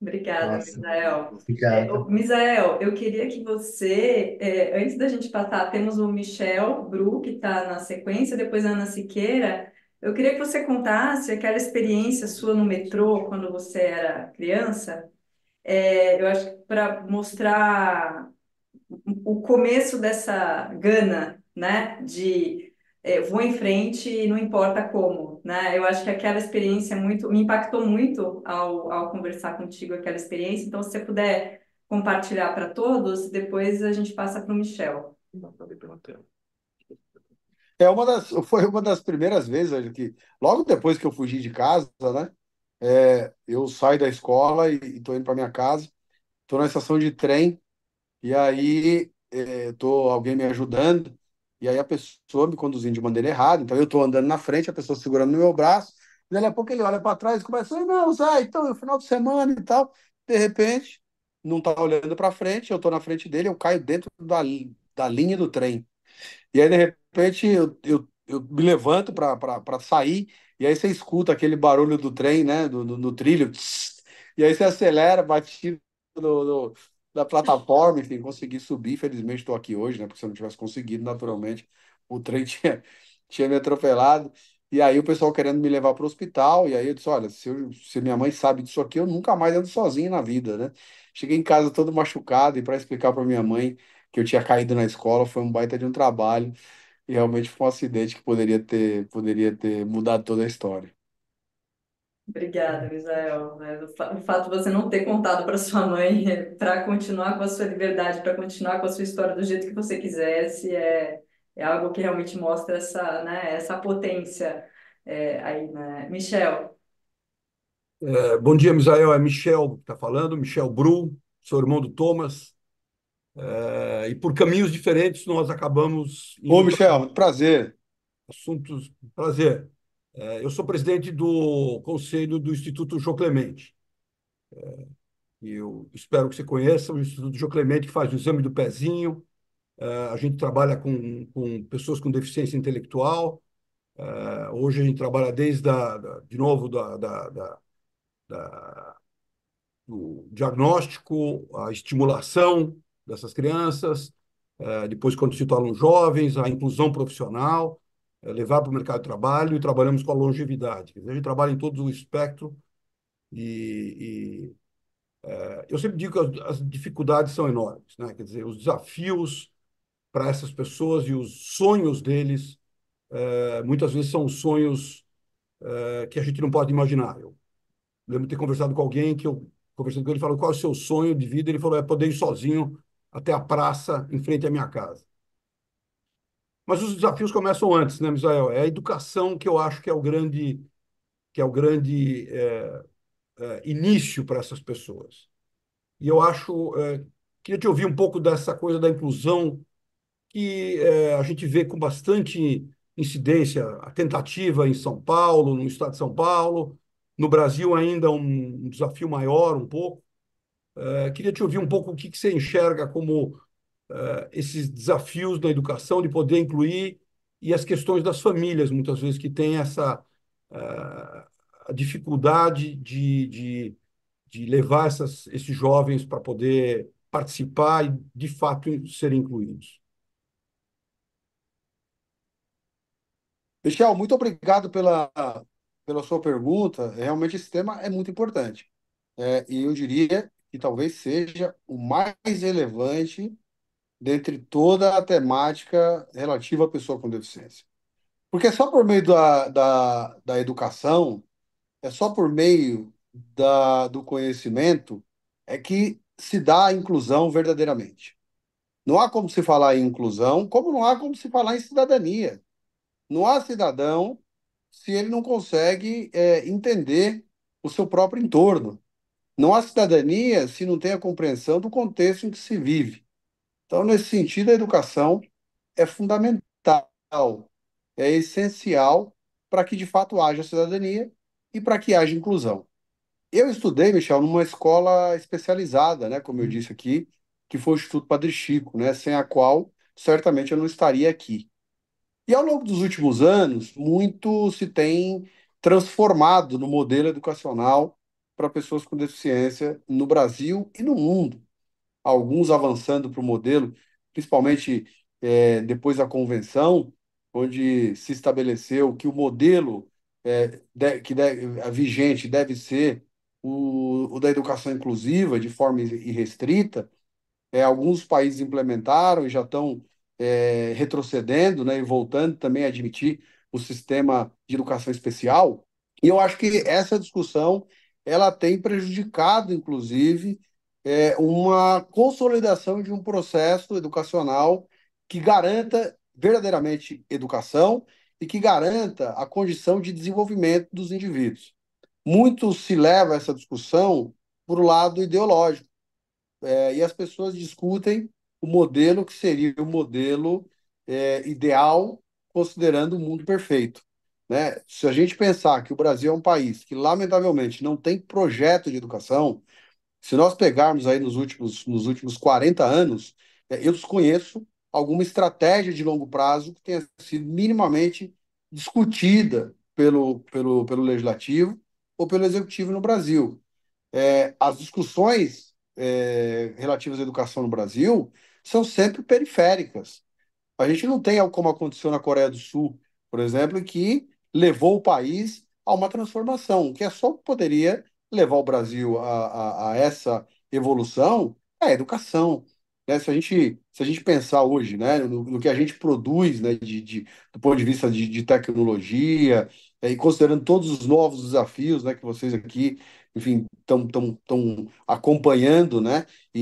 Obrigada, Nossa. Misael. É, Misael, eu queria que você, é, antes da gente passar, temos o Michel Bru, que está na sequência, depois a Ana Siqueira. Eu queria que você contasse aquela experiência sua no metrô quando você era criança. É, eu acho que para mostrar o começo dessa gana, né, de é, vou em frente e não importa como, né? Eu acho que aquela experiência é muito me impactou muito ao, ao conversar contigo aquela experiência. Então, se você puder compartilhar para todos, depois a gente passa para o Michel. É uma das, foi uma das primeiras vezes acho que logo depois que eu fugi de casa, né? É, eu saio da escola e estou indo para minha casa, estou na estação de trem e aí é, alguém me ajudando e aí a pessoa me conduzindo de maneira errada. Então eu estou andando na frente, a pessoa segurando no meu braço. E daí a pouco ele olha para trás e começa, a não, sai então é o final de semana e tal. De repente, não está olhando para frente, eu estou na frente dele, eu caio dentro da, da linha do trem. E aí, de repente, eu, eu, eu me levanto para sair, e aí você escuta aquele barulho do trem, né, do, do, do trilho, tss, e aí você acelera, batido no, no, da plataforma, enfim, consegui subir. Felizmente estou aqui hoje, né? Porque se eu não tivesse conseguido, naturalmente, o trem tinha, tinha me atropelado. E aí o pessoal querendo me levar para o hospital, e aí eu disse, olha, se, eu, se, minha mãe sabe disso aqui, eu nunca mais ando sozinho na vida, né? Cheguei em casa todo machucado, e para explicar para minha mãe que eu tinha caído na escola, foi um baita de um trabalho, e realmente foi um acidente que poderia ter, poderia ter mudado toda a história. Obrigada, é. Misael. É, o fato de você não ter contado para sua mãe para continuar com a sua liberdade, para continuar com a sua história do jeito que você quisesse, é, é algo que realmente mostra essa, né, essa potência é, aí, né? Michel. É, bom dia, Misael. É Michel que está falando, Michel Bru, sou irmão do Thomas. É, e por caminhos diferentes, nós acabamos. Ô, Michel, prazer. Assuntos. Prazer. É, eu sou presidente do conselho do Instituto João Clemente. É, e eu espero que você conheça o Instituto João Clemente, que faz o exame do pezinho. É, a gente trabalha com, com pessoas com deficiência intelectual. hoje a gente trabalha desde, a, da, de novo, da, da, da, do diagnóstico, a estimulação dessas crianças, depois quando se tornam jovens, a inclusão profissional. É, levar para o mercado de trabalho e trabalhamos com a longevidade. a gente trabalha em todo o espectro e, e é, eu sempre digo que as, as, dificuldades são enormes, né? Quer dizer, os desafios para essas pessoas e os sonhos deles é, muitas vezes são sonhos é, que a gente não pode imaginar. Eu lembro de ter conversado com alguém que eu conversando com ele, falou qual é o seu sonho de vida? Ele falou é poder ir sozinho até a praça em frente à minha casa. Mas os desafios começam antes, né, Misael? É a educação que eu acho que é o grande, que é o grande é, é, início para essas pessoas. E eu acho, é, queria te ouvir um pouco dessa coisa da inclusão que é, a gente vê com bastante incidência, a tentativa em São Paulo, no estado de São Paulo, no Brasil ainda um, um desafio maior um pouco. É, queria te ouvir um pouco o que, que você enxerga como eh, esses desafios da educação, de poder incluir, e as questões das famílias, muitas vezes, que têm essa uh, dificuldade de, de, de levar essas, esses jovens para poder participar e, de fato, serem incluídos. Michel, muito obrigado pela, pela sua pergunta. Realmente esse tema é muito importante. É, e eu diria que talvez seja o mais relevante dentre toda a temática relativa à pessoa com deficiência. Porque é só por meio da, da, da educação, é só por meio da, do conhecimento é que se dá a inclusão verdadeiramente. Não há como se falar em inclusão, como não há como se falar em cidadania. Não há cidadão se ele não consegue é, entender o seu próprio entorno. Não há cidadania se não tem a compreensão do contexto em que se vive. Então, nesse sentido, a educação é fundamental, é essencial para que de fato haja cidadania e para que haja inclusão. Eu estudei, Michel, numa escola especializada, né, como eu uhum. disse aqui, que foi o Instituto Padre Chico, né, sem a qual certamente eu não estaria aqui. E ao longo dos últimos anos, muito se tem transformado no modelo educacional para pessoas com deficiência no Brasil e no mundo alguns avançando para o modelo, principalmente é, depois da convenção, onde se estabeleceu que o modelo é, de, que deve, a vigente deve ser o, o, da educação inclusiva de forma irrestrita. É, alguns países implementaram e já estão é, retrocedendo né, e voltando também a admitir o sistema de educação especial. E eu acho que essa discussão ela tem prejudicado, inclusive, é, uma consolidação de um processo educacional que garanta verdadeiramente educação e que garanta a condição de desenvolvimento dos indivíduos. Muito se leva essa discussão para o lado ideológico, é, e as pessoas discutem o modelo que seria o modelo é, ideal, considerando o mundo perfeito. Né? Se a gente pensar que o Brasil é um país que, lamentavelmente, não tem projeto de educação, se nós pegarmos aí nos últimos, nos últimos 40 anos, é, eu desconheço alguma estratégia de longo prazo que tenha sido minimamente discutida pelo, pelo, pelo legislativo ou pelo executivo no Brasil. É, as discussões é, relativas à educação no Brasil são sempre periféricas. A gente não tem como aconteceu na Coreia do Sul, por exemplo, que levou o país a uma transformação, que é só poderia levar o Brasil a, a, a essa evolução é a educação. Né? Se, a gente, se a gente pensar hoje né, no, no que a gente produz né, de, de, do ponto de vista de, de tecnologia, é, e considerando todos os novos desafios né, que vocês aqui, enfim, estão acompanhando né, e,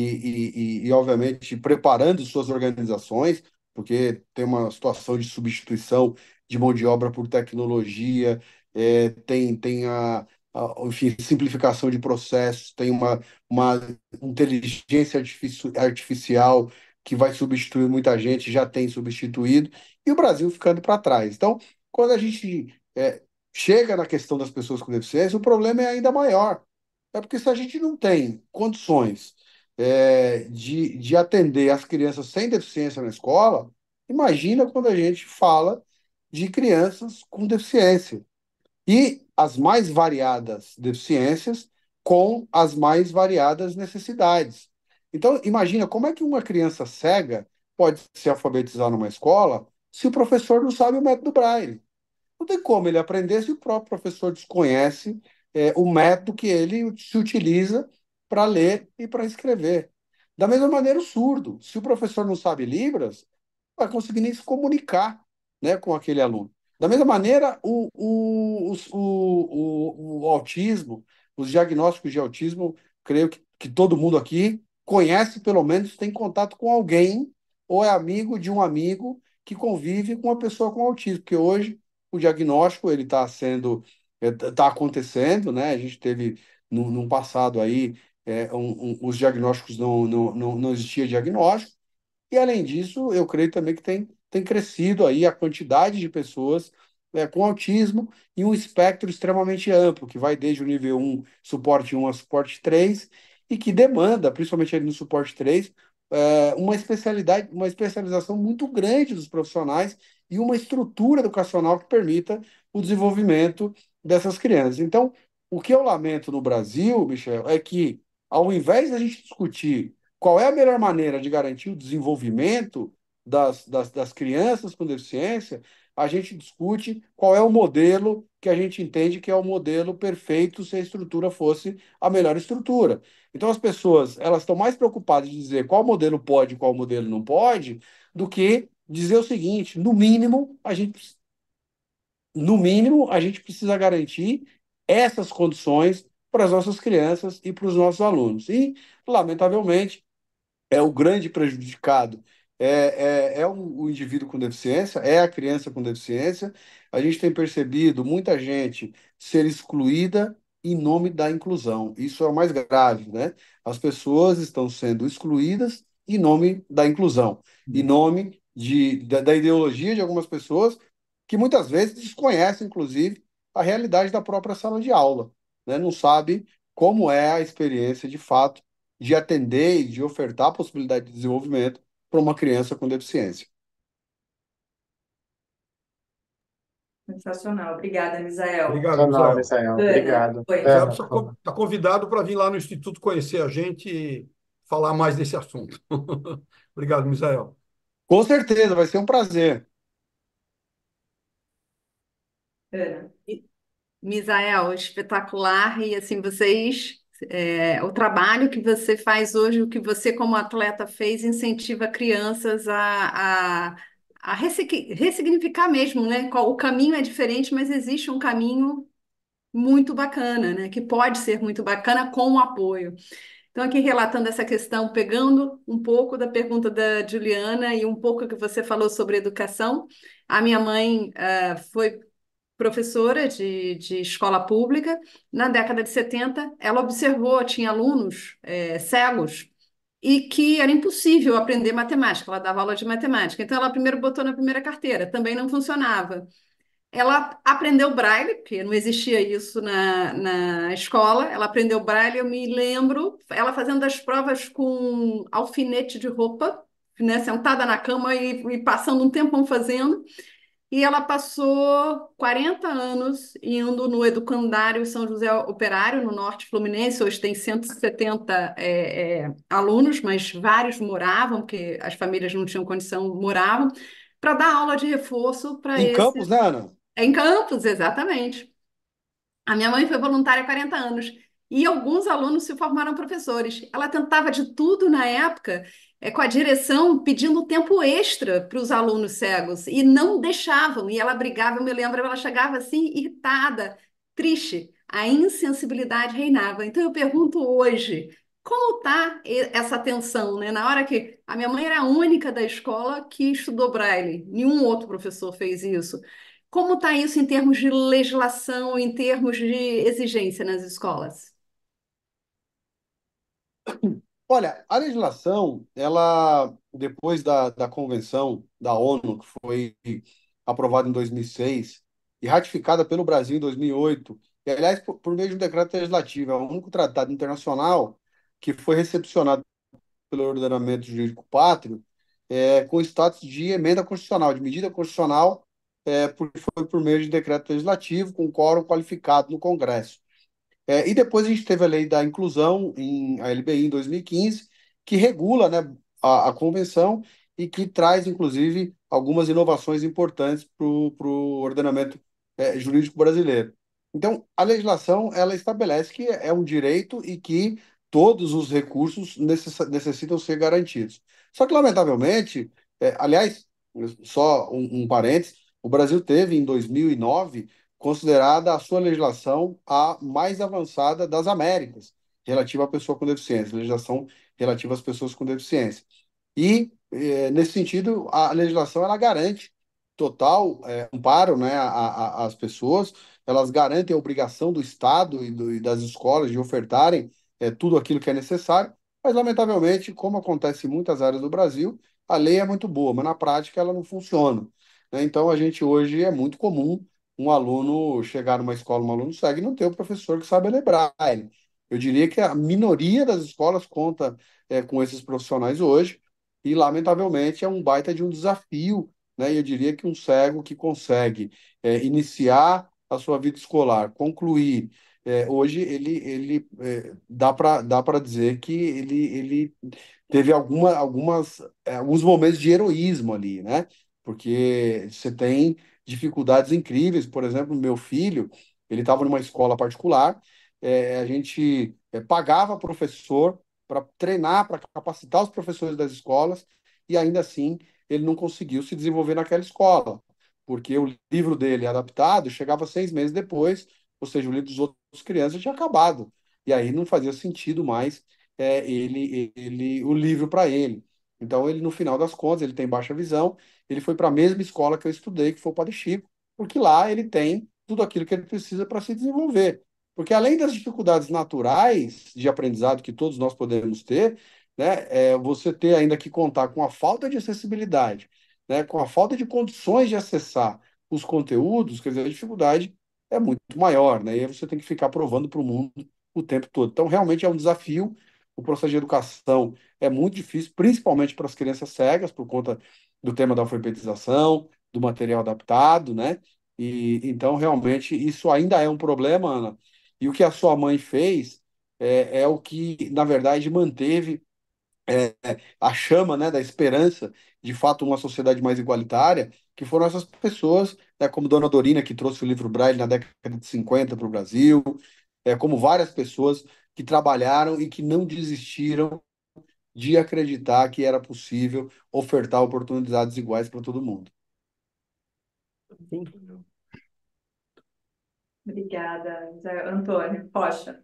e, e, obviamente, preparando suas organizações, porque tem uma situação de substituição de mão de obra por tecnologia, é, tem, tem a, enfim, simplificação de processos, tem uma, uma inteligência artificial que vai substituir muita gente, já tem substituído, e o Brasil ficando para trás. Então, quando a gente é, chega na questão das pessoas com deficiência, o problema é ainda maior. É porque se a gente não tem condições é, de, de atender as crianças sem deficiência na escola, imagina quando a gente fala de crianças com deficiência. E as mais variadas deficiências com as mais variadas necessidades. Então, imagina como é que uma criança cega pode se alfabetizar numa escola se o professor não sabe o método Braille. Não tem como ele aprender se o próprio professor desconhece é, o método que ele se utiliza para ler e para escrever. Da mesma maneira, o surdo. Se o professor não sabe Libras, vai conseguir nem se comunicar né, com aquele aluno. Da mesma maneira, o, o, o, o, autismo, os diagnósticos de autismo, creio que, que todo mundo aqui conhece, pelo menos tem contato com alguém, ou é amigo de um amigo que convive com uma pessoa com autismo, porque hoje o diagnóstico ele está sendo, está é, tá acontecendo, né? A gente teve no, no passado aí é, um, um, os diagnósticos não, não, não, não existia diagnóstico, e além disso, eu creio também que tem tem crescido aí a quantidade de pessoas né, com autismo e um espectro extremamente amplo, que vai desde o nível 1, suporte 1 a suporte 3, e que demanda, principalmente ali no suporte 3, é, eh, uma especialidade, uma especialização muito grande dos profissionais e uma estrutura educacional que permita o desenvolvimento dessas crianças. Então, o que eu lamento no Brasil, Michel, é que ao invés da gente discutir qual é a melhor maneira de garantir o desenvolvimento das, das, das crianças com deficiência, a gente discute qual é o modelo que a gente entende que é o modelo perfeito se a estrutura fosse a melhor estrutura. Então as pessoas elas estão mais preocupadas de dizer qual modelo pode e qual modelo não pode, do que dizer o seguinte: no mínimo a gente no mínimo a gente precisa garantir essas condições para as nossas crianças e para os nossos alunos. E lamentavelmente é o grande prejudicado é, é, é o, o, indivíduo com deficiência, é a criança com deficiência. A gente tem percebido muita gente ser excluída em nome da inclusão. Isso é o mais grave, né? As pessoas estão sendo excluídas em nome da inclusão, em uhum. nome de, da, da ideologia de algumas pessoas que muitas vezes desconhecem, inclusive, a realidade da própria sala de aula, né? Não sabe como é a experiência de fato de atender e de ofertar a possibilidade de desenvolvimento para uma criança com deficiência. Sensacional. Obrigada, Misael. Obrigado, Misael. Obrigado. Está é. convidado para vir lá no Instituto conhecer a gente e falar mais desse assunto. Obrigado, Misael. Com certeza, vai ser um prazer. Ana. Misael, espetacular. E assim, vocês é, o trabalho que você faz hoje, o que você como atleta fez, incentiva crianças a, a, a ressignificar mesmo, né? O caminho é diferente, mas existe um caminho muito bacana, né? Que pode ser muito bacana com o apoio. Então, aqui relatando essa questão, pegando um pouco da pergunta da Juliana e um pouco que você falou sobre educação, a minha mãe uh, foi professora de, de escola pública, na década de 70, ela observou, tinha alunos é, cegos e que era impossível aprender matemática, ela dava aula de matemática. Então, ela primeiro botou na primeira carteira, também não funcionava. Ela aprendeu braille, porque não existia isso na, na escola. Ela aprendeu braille, eu me lembro, ela fazendo as provas com alfinete de roupa, né, sentada na cama e, e passando um tempão fazendo. E ela passou 40 anos indo no Educandário São José Operário, no norte fluminense. Hoje tem 170 é, é, alunos, mas vários moravam, porque as famílias não tinham condição, moravam, para dar aula de reforço para Em Campos, né, Ana? É em Campos, exatamente. A minha mãe foi voluntária há 40 anos. E alguns alunos se formaram professores. Ela tentava de tudo na época é, com a direção pedindo tempo extra para os alunos cegos e não deixavam. E ela brigava, eu me lembro, ela chegava assim, irritada, triste. A insensibilidade reinava. Então eu pergunto hoje, como está essa tensão, né? Na hora que a minha mãe era a única da escola que estudou Braille, nenhum outro professor fez isso. Como está isso em termos de legislação, em termos de exigência nas escolas? Olha, a legislação, ela, depois da, da convenção da ONU, que foi aprovada em 2006 e ratificada pelo Brasil em 2008, e, aliás, por, por meio de um decreto legislativo, é o único tratado internacional que foi recepcionado pelo ordenamento jurídico pátrio é, com status de emenda constitucional, de medida constitucional, é, porque foi por meio de decreto legislativo com quórum qualificado no Congresso. É, e depois a gente teve a lei da inclusão, em, a LBI, em 2015, que regula né, a, a convenção e que traz, inclusive, algumas inovações importantes para o ordenamento é, jurídico brasileiro. Então, a legislação ela estabelece que é um direito e que todos os recursos necessitam ser garantidos. Só que, lamentavelmente, é, aliás, só um, um parênteses, o Brasil teve em 2009 considerada a sua legislação a mais avançada das Américas, relativa à pessoa com deficiência, legislação relativa às pessoas com deficiência. E, eh, nesse sentido, a legislação ela garante total eh, amparo né, às pessoas, elas garantem a obrigação do Estado e, do, e das escolas de ofertarem eh, tudo aquilo que é necessário, mas, lamentavelmente, como acontece em muitas áreas do Brasil, a lei é muito boa, mas na prática ela não funciona. Né? Então, a gente hoje é muito comum um aluno chegar numa escola, um aluno segue, não tem o professor que sabe lembrar ele Eu diria que a minoria das escolas conta é, com esses profissionais hoje, e lamentavelmente é um baita de um desafio, né? Eu diria que um cego que consegue é, iniciar a sua vida escolar, concluir, é, hoje ele, ele é, dá para dá para dizer que ele, ele teve alguma, algumas é, alguns momentos de heroísmo ali, né? Porque você tem dificuldades incríveis. Por exemplo, meu filho, ele estava numa escola particular, é, a gente é, pagava professor para treinar, para capacitar os professores das escolas, e ainda assim ele não conseguiu se desenvolver naquela escola, porque o livro dele adaptado chegava seis meses depois, ou seja, o livro dos outros crianças tinha acabado, e aí não fazia sentido mais é, ele, ele o livro para ele. Então ele no final das contas ele tem baixa visão ele foi para a mesma escola que eu estudei, que foi o Padre Chico, porque lá ele tem tudo aquilo que ele precisa para se desenvolver. Porque além das dificuldades naturais de aprendizado que todos nós podemos ter, né, é, você ter ainda que contar com a falta de acessibilidade, né, com a falta de condições de acessar os conteúdos, quer dizer, a dificuldade é muito maior, né? E aí você tem que ficar provando para o mundo o tempo todo. Então, realmente é um desafio. O processo de educação é muito difícil, principalmente para as crianças cegas, por conta do tema da alfabetização, do material adaptado, né? E então realmente isso ainda é um problema, Ana. E o que a sua mãe fez é, é o que, na verdade, manteve é, a chama, né, da esperança de fato uma sociedade mais igualitária, que foram essas pessoas, né, como Dona Dorina que trouxe o livro Braille na década de 50 para o Brasil, é, como várias pessoas que trabalharam e que não desistiram de acreditar que era possível ofertar oportunidades iguais para todo mundo. Sim. Obrigada, Antônio. poxa.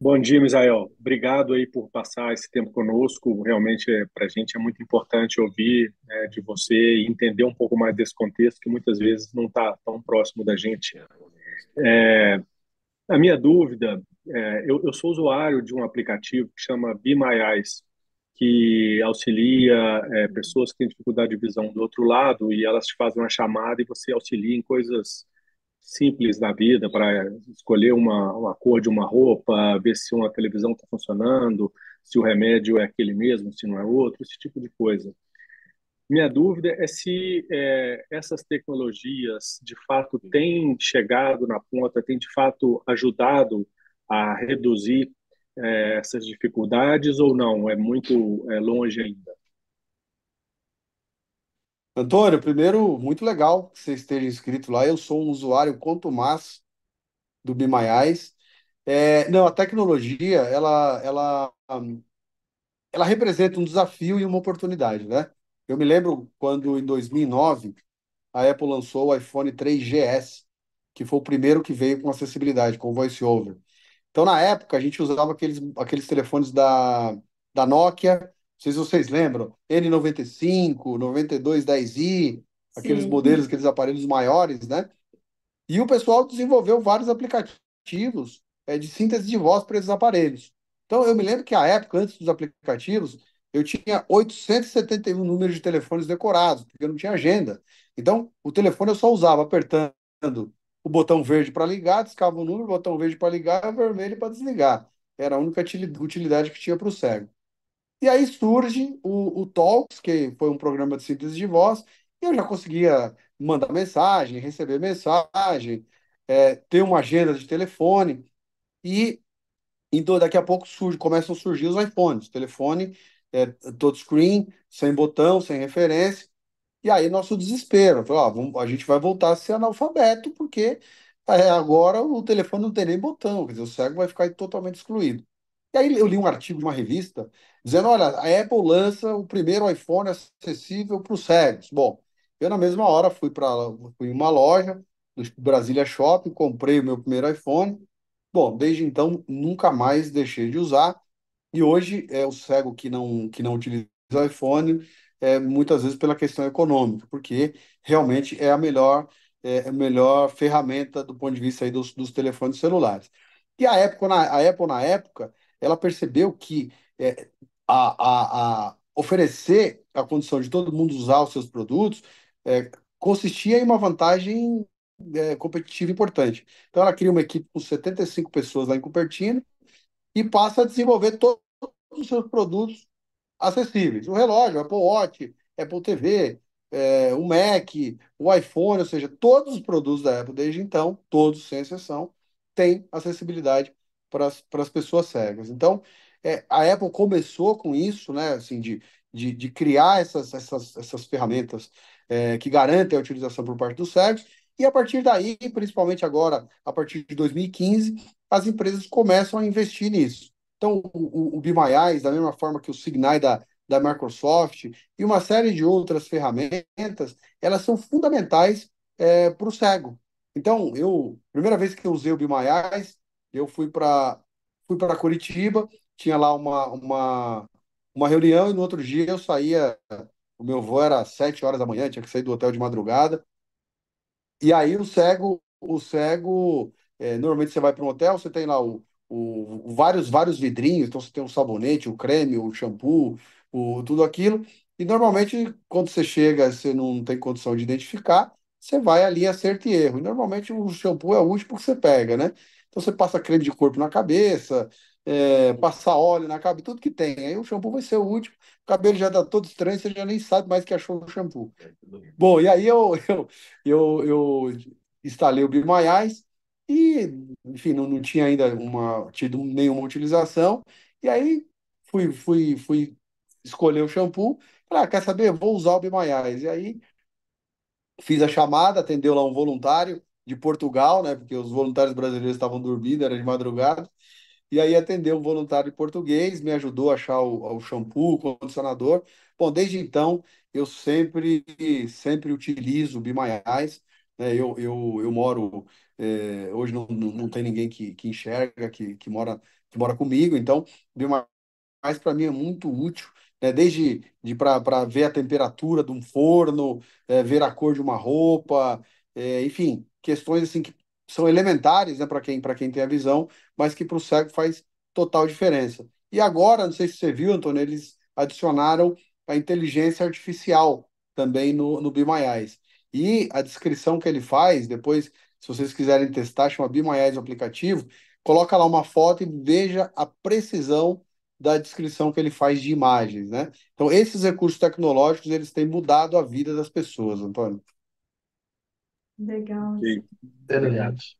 Bom dia, Misael. Obrigado aí por passar esse tempo conosco. Realmente, é, para a gente é muito importante ouvir né, de você e entender um pouco mais desse contexto que muitas vezes não está tão próximo da gente. É, a minha dúvida é, eu, eu, sou usuário de um aplicativo que chama Be My Eyes, que auxilia é, pessoas que têm dificuldade de visão do outro lado e elas te fazem uma chamada e você auxilia em coisas simples da vida para escolher uma, uma cor de uma roupa, ver se uma televisão está funcionando, se o remédio é aquele mesmo, se não é outro, esse tipo de coisa. Minha dúvida é se é, essas tecnologias de fato têm chegado na ponta, têm de fato ajudado a reduzir é, essas dificuldades ou não? É muito é longe ainda? Antônio, primeiro, muito legal que você esteja inscrito lá. Eu sou um usuário quanto mais do Bimaiás. É, não, a tecnologia, ela, ela, ela representa um desafio e uma oportunidade, né? Eu me lembro quando, em 2009, a Apple lançou o iPhone 3GS, que foi o primeiro que veio com acessibilidade, com voice-over. Então, na época, a gente usava aqueles, aqueles telefones da, da Nokia, não sei se vocês lembram, N95, 9210i, aqueles Sim. modelos, aqueles aparelhos maiores, né? E o pessoal desenvolveu vários aplicativos é, de síntese de voz para esses aparelhos. Então, eu me lembro que a época, antes dos aplicativos, eu tinha 871 números de telefones decorados, porque eu não tinha agenda. Então, o telefone eu só usava apertando o botão verde para ligar, discava o número, o botão verde para ligar, o vermelho para desligar. Era a única utilidade que tinha para o cego. E aí surge o, o Talks, que foi um programa de síntese de voz, e eu já conseguia mandar mensagem, receber mensagem, é, ter uma agenda de telefone. E então, daqui a pouco surge, começam a surgir os iPhones, telefone é, touchscreen, sem botão, sem referência. E aí nosso desespero, falou, ah, vamos, a gente vai voltar a ser analfabeto, porque é, agora o telefone não tem nem botão, quer dizer, o cego vai ficar totalmente excluído. E aí eu li um artigo de uma revista dizendo, olha, a Apple lança o primeiro iPhone acessível para os cegos. Bom, eu na mesma hora fui para fui em uma loja, no Brasília Shopping, comprei o meu primeiro iPhone. Bom, desde então nunca mais deixei de usar. E hoje é o cego que não que não utiliza iPhone é, muitas vezes pela questão econômica, porque realmente é a melhor, é, é, a melhor ferramenta do ponto de vista aí dos, dos telefones celulares. E a Apple, na, a Apple, na época, ela percebeu que é, a, a, a oferecer a condição de todo mundo usar os seus produtos é, consistia em uma vantagem é, competitiva importante. Então, ela cria uma equipe com 75 pessoas lá em Cupertino e passa a desenvolver todos os seus produtos acessíveis. O relógio, Apple Watch, Apple TV, é, eh, o Mac, o iPhone, ou seja, todos os produtos da Apple desde então, todos sem exceção, têm acessibilidade para as pessoas cegas. Então, é, a Apple começou com isso, né, assim, de, de, de criar essas, essas, essas ferramentas é, que garantem a utilização por parte dos cegos, e a partir daí, principalmente agora, a partir de 2015, as empresas começam a investir nisso. Então, o, o da mesma forma que o Signai da, da Microsoft e uma série de outras ferramentas, elas são fundamentais é, para o cego. Então, eu, primeira vez que eu usei o BMIIs, eu fui para fui para Curitiba, tinha lá uma, uma, uma reunião e no outro dia eu saía, o meu voo era às 7 horas da manhã, tinha que sair do hotel de madrugada. E aí o cego, o cego, é, normalmente você vai para um hotel, você tem lá o, o, vários, vários vidrinhos, então você tem o sabonete, o creme, o shampoo, o, tudo aquilo. E normalmente, quando você chega, você não tem condição de identificar, você vai ali acerta e erro. E normalmente o shampoo é o último que você pega, né? Então você passa creme de corpo na cabeça, é, passar óleo na cabeça, tudo que tem. Aí o shampoo vai ser o último, o cabelo já dá todo estranho, você já nem sabe mais que achou o shampoo. É, Bom, e aí eu, eu, eu, eu instalei o Bimaiás, e, enfim, não, não tinha ainda uma, tido nenhuma utilização. E aí fui, fui, fui escolher o shampoo. Falei, ah, quer saber? Vou usar o Bimaiás. E aí fiz a chamada, atendeu lá um voluntário de Portugal, né? Porque os voluntários brasileiros estavam dormindo, era de madrugada. E aí atendeu um voluntário português, me ajudou a achar o, o shampoo, o condicionador. Bom, desde então eu sempre sempre utilizo o Bimaiás. Né? Eu, eu, eu moro é, hoje não, não tem ninguém que, que enxerga, que, que, mora, que mora comigo. Então, Biomais para mim é muito útil, né? desde de para ver a temperatura de um forno, é, ver a cor de uma roupa, é, enfim, questões assim que são elementares né, para quem, quem tem a visão, mas que para o cego faz total diferença. E agora, não sei se você viu, Antônio, eles adicionaram a inteligência artificial também no, no Eyes E a descrição que ele faz, depois se vocês quiserem testar, chama BeMyAds o aplicativo, coloca lá uma foto e veja a precisão da descrição que ele faz de imagens, né? Então, esses recursos tecnológicos, eles têm mudado a vida das pessoas, Antônio. Legal. Excelente.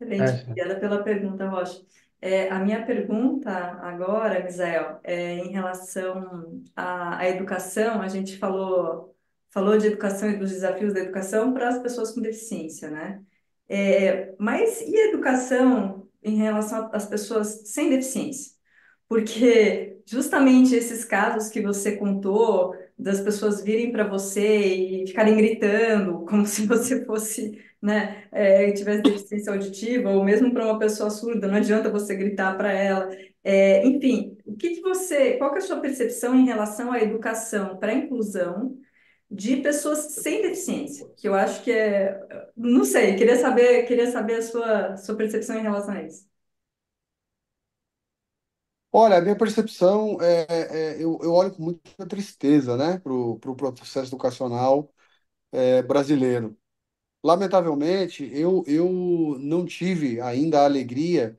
É. Obrigada pela pergunta, Rocha. É, a minha pergunta agora, Misael, é em relação à, à educação. A gente falou falou de educação e dos desafios da educação para as pessoas com deficiência, né? É, mas e a educação em relação às pessoas sem deficiência? Porque justamente esses casos que você contou, das pessoas virem para você e ficarem gritando, como se você fosse, né, é, tivesse deficiência auditiva, ou mesmo para uma pessoa surda, não adianta você gritar para ela. É, enfim, o que, que você, qual que é a sua percepção em relação à educação para a inclusão de pessoas sem deficiência, que eu acho que é, não sei, queria saber, queria saber a sua, sua percepção em relação a isso. Olha, a minha percepção é, é- eu, eu olho com muita tristeza, né, para o pro pro processo educacional é, brasileiro. Lamentavelmente, eu, eu não tive ainda a alegria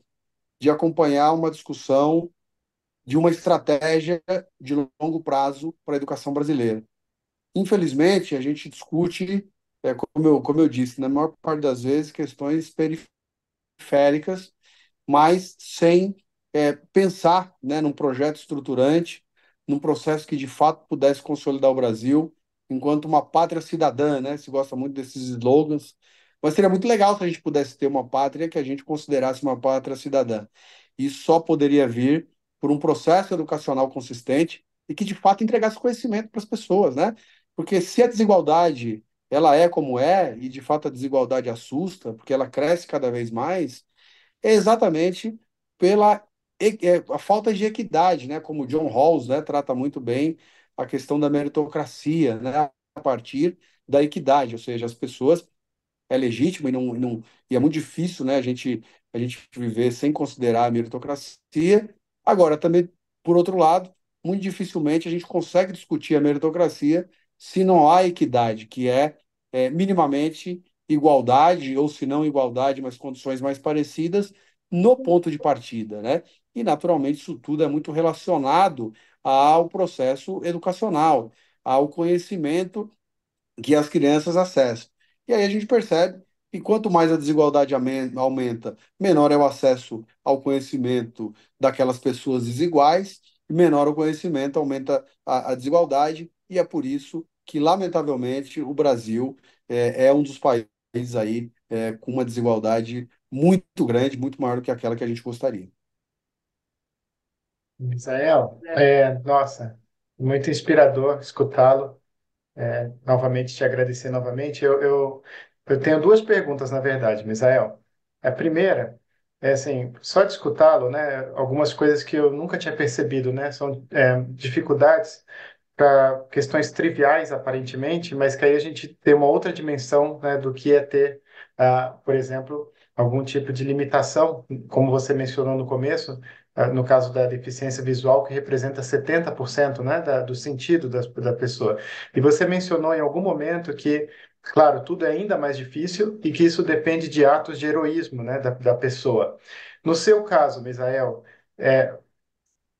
de acompanhar uma discussão de uma estratégia de longo prazo para a educação brasileira. Infelizmente, a gente discute, é, como, eu, como eu disse, na maior parte das vezes, questões periféricas, mas sem é, pensar né, num projeto estruturante, num processo que de fato pudesse consolidar o Brasil enquanto uma pátria cidadã, né? Se gosta muito desses slogans, mas seria muito legal se a gente pudesse ter uma pátria que a gente considerasse uma pátria cidadã. Isso só poderia vir por um processo educacional consistente e que de fato entregasse conhecimento para as pessoas, né? Porque se a desigualdade ela é como é, e de fato a desigualdade assusta, porque ela cresce cada vez mais, é exatamente pela é, a falta de equidade, né? como John Rawls né, trata muito bem a questão da meritocracia, né? a partir da equidade, ou seja, as pessoas é legítimo e, não, e, não, e é muito difícil né, a, gente, a gente viver sem considerar a meritocracia. Agora, também, por outro lado, muito dificilmente a gente consegue discutir a meritocracia se não há equidade, que é, é minimamente igualdade, ou se não igualdade, mas condições mais parecidas, no ponto de partida, né? E, naturalmente, isso tudo é muito relacionado ao processo educacional, ao conhecimento que as crianças acessam. E aí a gente percebe que quanto mais a desigualdade aumenta, menor é o acesso ao conhecimento daquelas pessoas desiguais, menor o conhecimento, aumenta a, a desigualdade, e é por isso que, lamentavelmente, o Brasil é, é um dos países aí é, com uma desigualdade muito grande, muito maior do que aquela que a gente gostaria. Israel, é, nossa, muito inspirador escutá-lo. É, novamente, te agradecer novamente. Eu, eu, eu tenho duas perguntas, na verdade, Misael. A primeira é assim, só de escutá-lo, né? Algumas coisas que eu nunca tinha percebido, né? São é, dificuldades para questões triviais, aparentemente, mas que aí a gente tem uma outra dimensão né, do que é ter, uh, por exemplo, algum tipo de limitação, como você mencionou no começo, uh, no caso da deficiência visual, que representa 70% né, da, do sentido da, da pessoa. E você mencionou em algum momento que Claro, tudo é ainda mais difícil e que isso depende de atos de heroísmo né, da, da pessoa. No seu caso, Misael, é,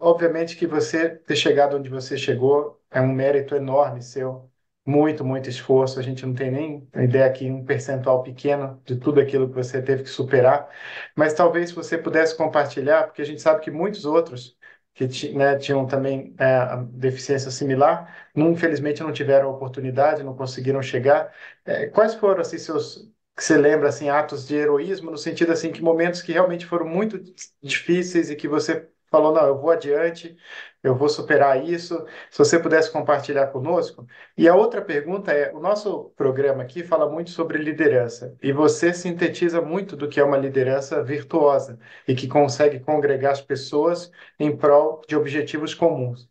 Obviamente que você ter chegado onde você chegou é um mérito enorme seu, muito, muito esforço. A gente não tem nem ideia aqui, um percentual pequeno de tudo aquilo que você teve que superar. Mas talvez você pudesse compartilhar, porque a gente sabe que muitos outros que né, tinham também é, deficiência similar, não, infelizmente não tiveram oportunidade, não conseguiram chegar. É, quais foram assim, seus que você lembra assim atos de heroísmo no sentido assim que momentos que realmente foram muito difíceis e que você falou: não, eu vou adiante, eu vou superar isso. Se você pudesse compartilhar conosco. E a outra pergunta é: o nosso programa aqui fala muito sobre liderança, e você sintetiza muito do que é uma liderança virtuosa e que consegue congregar as pessoas em prol de objetivos comuns.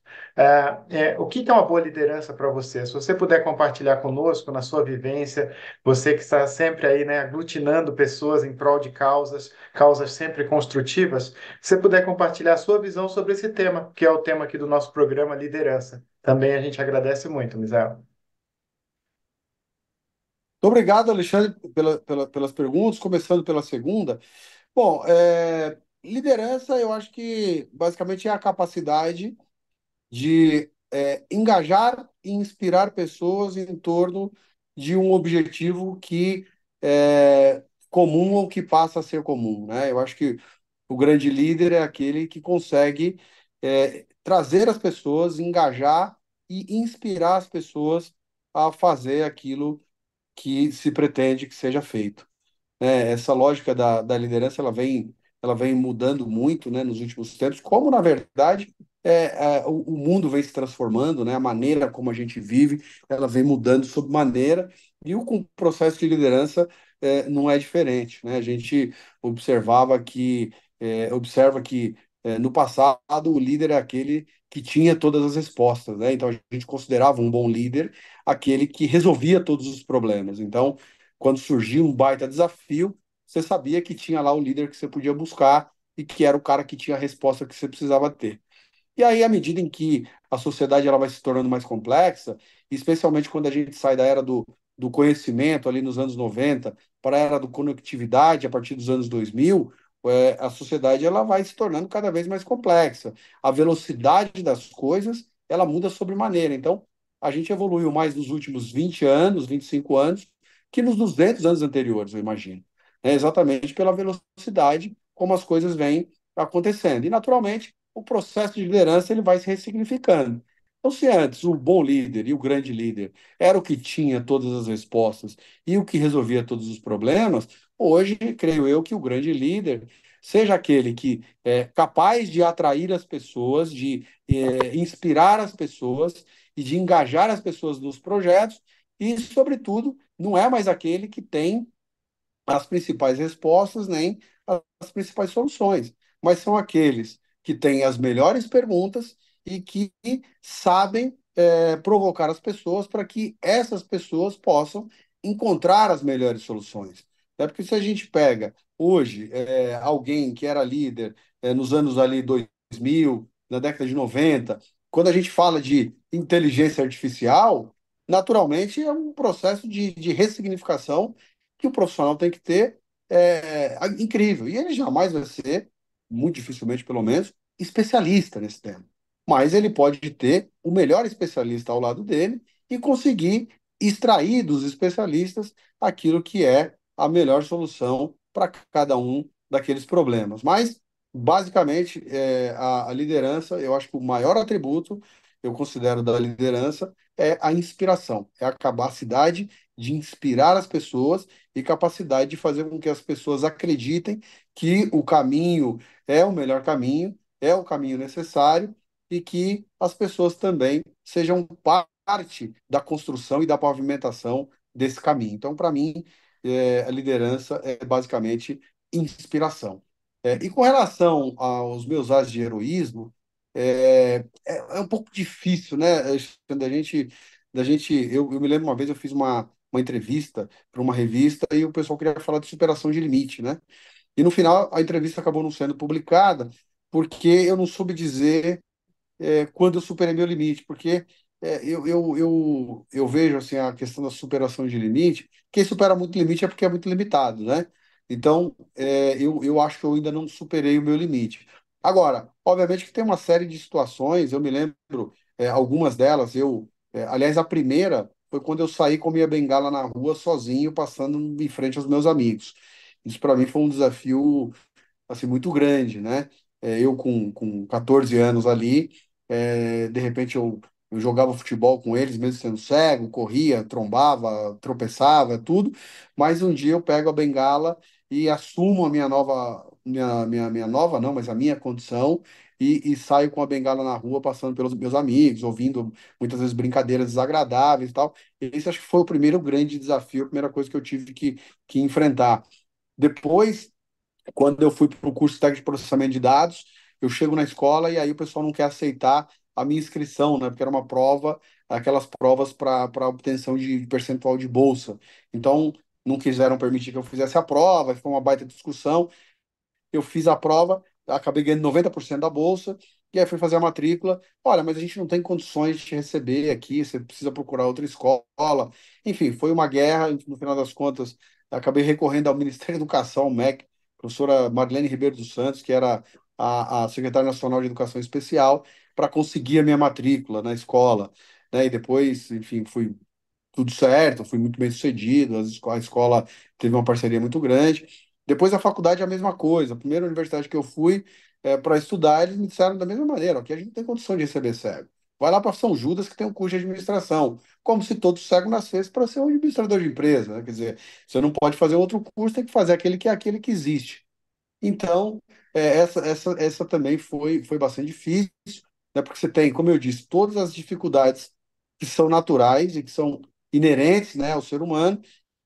É, é, o que é uma boa liderança para você? Se você puder compartilhar conosco na sua vivência, você que está sempre aí, né, aglutinando pessoas em prol de causas, causas sempre construtivas, se você puder compartilhar a sua visão sobre esse tema, que é o tema aqui do nosso programa Liderança. Também a gente agradece muito, Misael. Muito obrigado, Alexandre, pela, pela, pelas perguntas, começando pela segunda. Bom, é, liderança, eu acho que basicamente é a capacidade de é, engajar e inspirar pessoas em torno de um objetivo que é comum ou que passa a ser comum. Né? Eu acho que o grande líder é aquele que consegue é, trazer as pessoas, engajar e inspirar as pessoas a fazer aquilo que se pretende que seja feito. Né? Essa lógica da, da liderança ela vem, ela vem mudando muito né, nos últimos tempos, como, na verdade, é, é, o, o, mundo vem se transformando, né? a maneira como a gente vive, ela vem mudando sob maneira, e o, processo de liderança é, não é diferente. Né? A gente observava que, é, observa que é, no passado o líder é aquele que tinha todas as respostas, né? então a gente considerava um bom líder aquele que resolvia todos os problemas. Então, quando surgia um baita desafio, você sabia que tinha lá o líder que você podia buscar e que era o cara que tinha a resposta que você precisava ter. E aí, à medida em que a sociedade ela vai se tornando mais complexa, especialmente quando a gente sai da era do, do conhecimento, ali nos anos 90, para a era da conectividade, a partir dos anos 2000, é, a sociedade ela vai se tornando cada vez mais complexa. A velocidade das coisas ela muda sobremaneira. Então, a gente evoluiu mais nos últimos 20 anos, 25 anos, que nos 200 anos anteriores, eu imagino. É exatamente pela velocidade como as coisas vêm acontecendo. E, naturalmente, o processo de liderança ele vai se ressignificando. Então, se antes o bom líder e o grande líder era o que tinha todas as respostas e o que resolvia todos os problemas, hoje, creio eu, que o grande líder seja aquele que é capaz de atrair as pessoas, de é, inspirar as pessoas e de engajar as pessoas nos projetos e, sobretudo, não é mais aquele que tem as principais respostas nem as principais soluções, mas são aqueles que têm as melhores perguntas e que sabem é, provocar as pessoas para que essas pessoas possam encontrar as melhores soluções. É porque se a gente pega hoje é, alguém que era líder é, nos anos ali 2000, na década de 90, quando a gente fala de inteligência artificial, naturalmente é um processo de, de ressignificação que o profissional tem que ter é, incrível. E ele jamais vai ser muito dificilmente pelo menos, especialista nesse tema. Mas ele pode ter o melhor especialista ao lado dele e conseguir extrair dos especialistas aquilo que é a melhor solução para cada um daqueles problemas. Mas, basicamente, é, a, a liderança, eu acho que o maior atributo, eu considero da liderança, é a inspiração, é a capacidade de inspirar as pessoas e capacidade de fazer com que as pessoas acreditem que o caminho é o melhor caminho, é o caminho necessário e que as pessoas também sejam parte da construção e da pavimentação desse caminho. Então, para mim, é, a liderança é basicamente inspiração. É, e com relação aos meus atos de heroísmo, é, é, é, um pouco difícil, né? Da gente, da gente eu, eu me lembro uma vez eu fiz uma, uma entrevista para uma revista e o pessoal queria falar de superação de limite, né? E no final, a entrevista acabou não sendo publicada, porque eu não soube dizer é, quando eu superei meu limite, porque é, eu, eu, eu, eu vejo assim a questão da superação de limite. Quem supera muito limite é porque é muito limitado, né? Então, é, eu, eu acho que eu ainda não superei o meu limite. Agora, obviamente que tem uma série de situações, eu me lembro é, algumas delas, eu, é, aliás, a primeira foi quando eu saí com minha bengala na rua sozinho, passando em frente aos meus amigos. Isso para mim foi um desafio assim muito grande, né? É, eu com, com 14 anos ali, é, de repente eu, eu jogava futebol com eles, mesmo sendo cego, corria, trombava, tropeçava, tudo. Mas um dia eu pego a bengala e assumo a minha nova, minha, minha, minha nova não, mas a minha condição e, e, saio com a bengala na rua, passando pelos meus amigos, ouvindo muitas vezes brincadeiras desagradáveis e tal. Esse acho que foi o primeiro grande desafio, a primeira coisa que eu tive que, que enfrentar. Depois, quando eu fui para o curso técnico de processamento de dados, eu chego na escola e aí o pessoal não quer aceitar a minha inscrição, né? Porque era uma prova, aquelas provas para obtenção de percentual de bolsa. Então, não quiseram permitir que eu fizesse a prova, foi uma baita discussão. Eu fiz a prova, acabei ganhando 90% da bolsa, e aí fui fazer a matrícula. Olha, mas a gente não tem condições de te receber aqui, você precisa procurar outra escola. Enfim, foi uma guerra, no final das contas, acabei recorrendo ao Ministério da Educação, ao MEC, professora Madlene Ribeiro dos Santos, que era a, a secretária nacional de Educação Especial, para conseguir a minha matrícula na escola. Né? E depois, enfim, fui tudo certo, fui muito bem sucedido, a escola, a escola teve uma parceria muito grande. Depois, a faculdade, a mesma coisa. A primeira universidade que eu fui é, para estudar, eles me disseram da mesma maneira: que a gente não tem condição de receber cego. Vai lá para São Judas, que tem um curso de administração. Como se todo cego nascesse para ser um administrador de empresa. Né? Quer dizer, você não pode fazer outro curso, tem que fazer aquele que é aquele que existe. Então, é, essa, essa, essa também foi, foi bastante difícil, né? porque você tem, como eu disse, todas as dificuldades que são naturais e que são inerentes né, ao ser humano,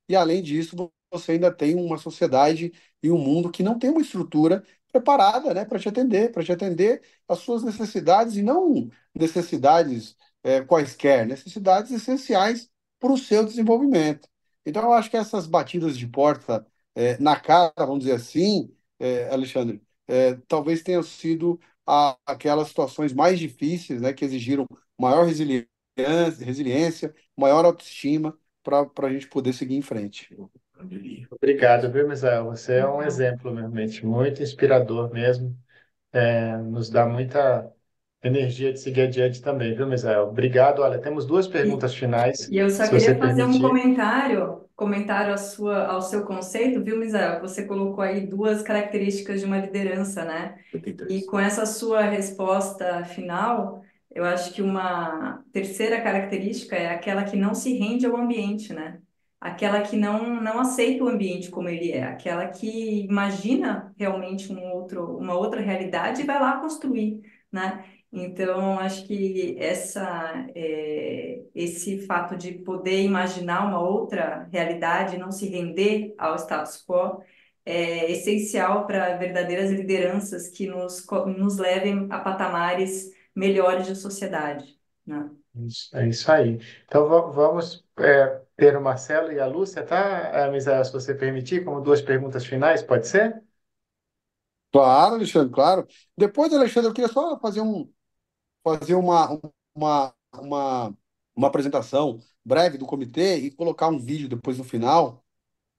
e além disso, você ainda tem uma sociedade e um mundo que não tem uma estrutura preparada né, para te atender, para te atender às suas necessidades e não necessidades é, quaisquer, necessidades essenciais para o seu desenvolvimento. Então, eu acho que essas batidas de porta é, na cara, vamos dizer assim, é, Alexandre, é, talvez tenham sido a, aquelas situações mais difíceis, né, que exigiram maior resiliência, resiliência maior autoestima para a gente poder seguir em frente. Obrigado, viu, Misael? Você é um exemplo, realmente, muito inspirador mesmo. É, nos dá muita energia de seguir adiante também, viu, Misael? Obrigado. Olha, temos duas perguntas finais. E eu só queria fazer permitir. um comentário, comentário sua, ao seu conceito, viu, Misael? Você colocou aí duas características de uma liderança, né? E com essa sua resposta final, eu acho que uma terceira característica é aquela que não se rende ao ambiente, né? aquela que não, não aceita o ambiente como ele é, aquela que imagina realmente um outro, uma outra realidade e vai lá construir, né? Então, acho que essa, é, esse fato de poder imaginar uma outra realidade, não se render ao status quo, é essencial para verdadeiras lideranças que nos, nos levem a patamares melhores de sociedade. Né? É isso aí. Então, vamos é ter o Marcelo e a Lúcia, tá, é, Misael, se você permitir, como duas perguntas finais, pode ser? Claro, Alexandre, claro. Depois, Alexandre, eu queria só fazer, um, fazer uma, uma, uma, uma apresentação breve do comitê e colocar um vídeo depois no final,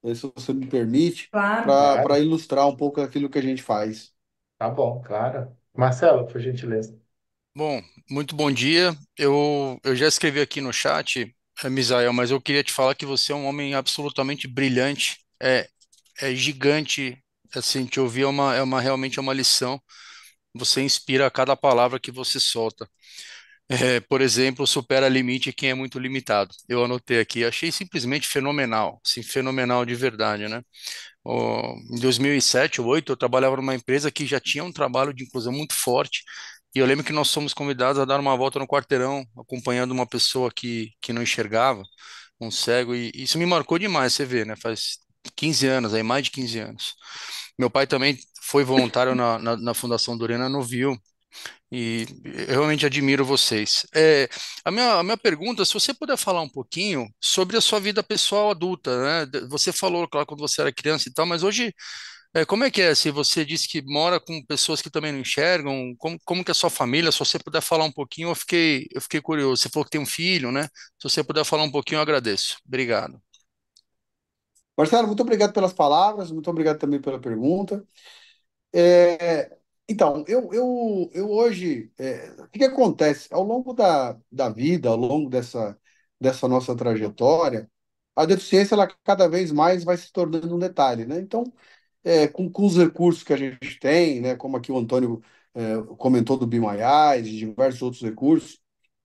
eh, se você me permite, claro. para claro. ilustrar um pouco aquilo que a gente faz. Tá bom, claro. Marcelo, por gentileza. Bom, muito bom dia. Eu, eu já escrevi aqui no chat é, Misael, mas eu queria te falar que você é um homem absolutamente brilhante, é, é gigante, assim, te ouvir é uma, é uma realmente é uma lição. Você inspira a cada palavra que você solta. É, por exemplo, supera limite quem é muito limitado. Eu anotei aqui, achei simplesmente fenomenal, assim, fenomenal de verdade, né? em 2007 ou 2008, eu trabalhava numa empresa que já tinha um trabalho de inclusão muito forte, e eu lembro que nós fomos convidados a dar uma volta no quarteirão, acompanhando uma pessoa que, que não enxergava, um cego, e isso me marcou demais, você vê, né? Faz 15 anos, aí mais de 15 anos. Meu pai também foi voluntário na, na, na Fundação Dorena Novil, e eu realmente admiro vocês. É, a, minha, a minha pergunta, se você puder falar um pouquinho sobre a sua vida pessoal adulta, né? Você falou, claro, quando você era criança e tal, mas hoje é, como é que é? Se você disse que mora com pessoas que também não enxergam, como, como que é a sua família? Se você puder falar um pouquinho, eu fiquei, eu fiquei curioso. Você falou que tem um filho, né? Se você puder falar um pouquinho, eu agradeço. Obrigado. Marcelo, muito obrigado pelas palavras, muito obrigado também pela pergunta. É, então, eu, eu, eu hoje, é, o que, que, acontece? Ao longo da, da vida, ao longo dessa, dessa nossa trajetória, a deficiência ela cada vez mais vai se tornando um detalhe, né? Então, é, com, com, os recursos que a gente tem, né, como aqui o Antônio é, comentou do BIMAIAS e diversos outros recursos,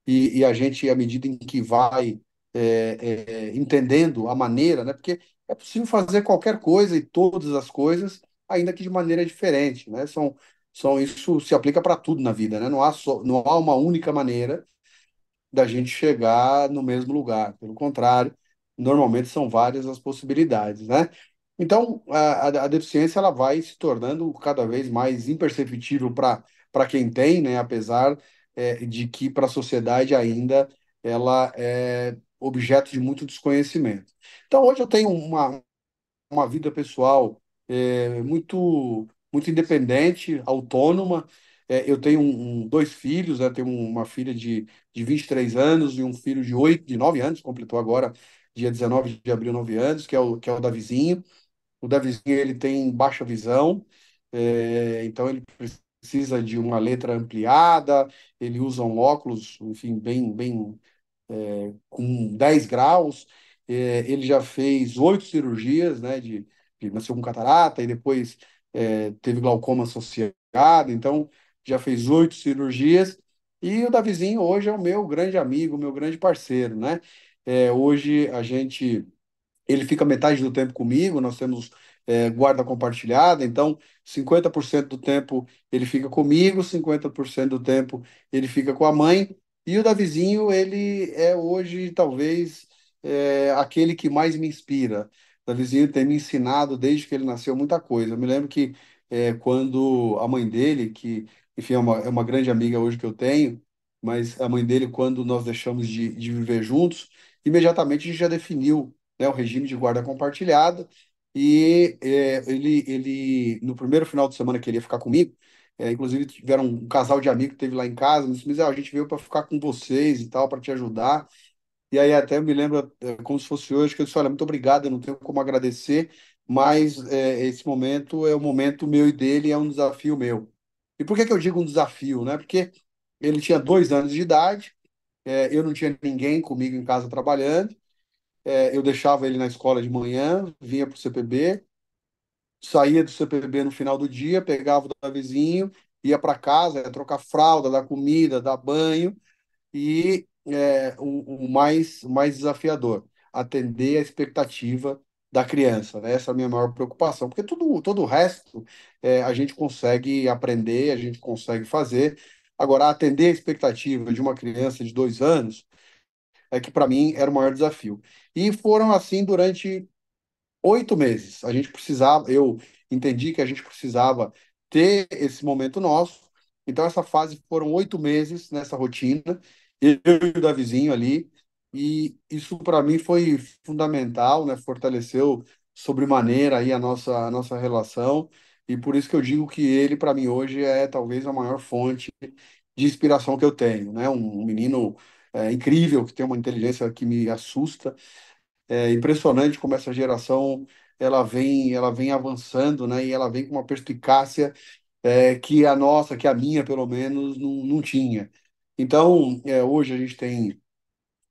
e, e, a gente, à medida em que vai é, é, entendendo a maneira, né, porque é possível fazer qualquer coisa e todas as coisas, ainda que de maneira diferente. Né, são, são, isso se aplica para tudo na vida, né, não, há só, não há uma única maneira da gente chegar no mesmo lugar. Pelo contrário, normalmente são várias as possibilidades, né? Então, a, a deficiência ela vai se tornando cada vez mais imperceptível para quem tem, né? apesar é, de que para a sociedade ainda ela é objeto de muito desconhecimento. Então, hoje eu tenho uma, uma vida pessoal é, muito, muito independente, autônoma. É, eu tenho um, dois filhos, né? tenho uma filha de, de 23 anos e um filho de 8, de 9 anos, completou agora, dia 19 de abril, 9 anos, que é o, que é o Davizinho. O Davizinho ele tem baixa visão, é, então ele precisa de uma letra ampliada, ele usa um óculos, enfim, bem, bem é, com 10 graus. É, ele já fez oito cirurgias, né? De, de, nasceu com catarata e depois teve glaucoma associado, então já fez oito cirurgias. E o Davizinho hoje é o meu grande amigo, meu grande parceiro, né? hoje a gente ele fica metade do tempo comigo, nós temos é, guarda compartilhada, então 50% do tempo ele fica comigo, 50% do tempo ele fica com a mãe, e o Davizinho, ele é hoje talvez é, aquele que mais me inspira. O Davizinho tem me ensinado desde que ele nasceu muita coisa. Eu me lembro que é, quando a mãe dele, que enfim, é uma, é uma grande amiga hoje que eu tenho, mas a mãe dele, quando nós deixamos de, de viver juntos, imediatamente a gente já definiu né, o regime de guarda compartilhada, e é, ele, ele, no primeiro final de semana, queria ficar comigo. É, inclusive, tiveram um casal de amigos que teve lá em casa, me disse, mas ah, a gente veio para ficar com vocês e tal, para te ajudar. E aí até me lembra é, como se fosse hoje, que eu disse, olha, muito obrigado, eu não tenho como agradecer, mas é, esse momento é o momento meu e dele, é um desafio meu. E por que, que eu digo um desafio? Né? Porque ele tinha dois anos de idade, é, eu não tinha ninguém comigo em casa trabalhando, é, eu deixava ele na escola de manhã, vinha para o CPB, saía do CPB no final do dia, pegava o da vizinho, ia para casa, ia é, trocar fralda, dar comida, dar banho, e é, o, o, mais, mais desafiador, atender a expectativa da criança. Né? Essa é a minha maior preocupação, porque tudo, todo o resto é, a gente consegue aprender, a gente consegue fazer. Agora, atender a expectativa de uma criança de dois anos é que, para mim, era o maior desafio. E foram assim durante oito meses. A gente precisava, eu entendi que a gente precisava ter esse momento nosso. Então, essa fase foram oito meses nessa rotina, eu e o Davizinho ali, e isso para mim foi fundamental, né? Fortaleceu sobremaneira aí a nossa, a nossa relação, e por isso que eu digo que ele, para mim, hoje é talvez a maior fonte de inspiração que eu tenho, né? Um, um menino é, incrível, que tem uma inteligência que me assusta. É impressionante como essa geração ela vem, ela vem avançando, né? E ela vem com uma perspicácia é, que a nossa, que a minha, pelo menos, não, não tinha. Então, é, hoje a gente tem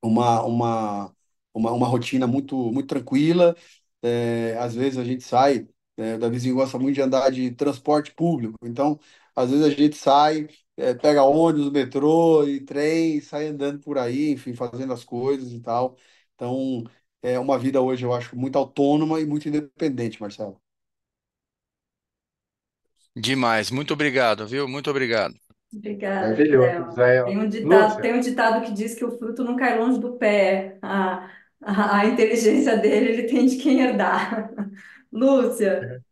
uma, uma, uma, uma rotina muito, muito tranquila. É, às vezes a gente sai, é, o gosta muito de andar de transporte público. Então, às vezes a gente sai é, pega ônibus, metrô e trem, sai andando por aí, enfim, fazendo as coisas e tal. Então, é uma vida hoje, eu acho, muito autônoma e muito independente, Marcelo. Demais. Muito obrigado, viu? Muito obrigado. Obrigada, Maravilhoso, Tem um ditado, Lúcia, tem um ditado que diz que o fruto não cai longe do pé. A, a, a inteligência dele, ele tem de quem herdar. Lúcia, é.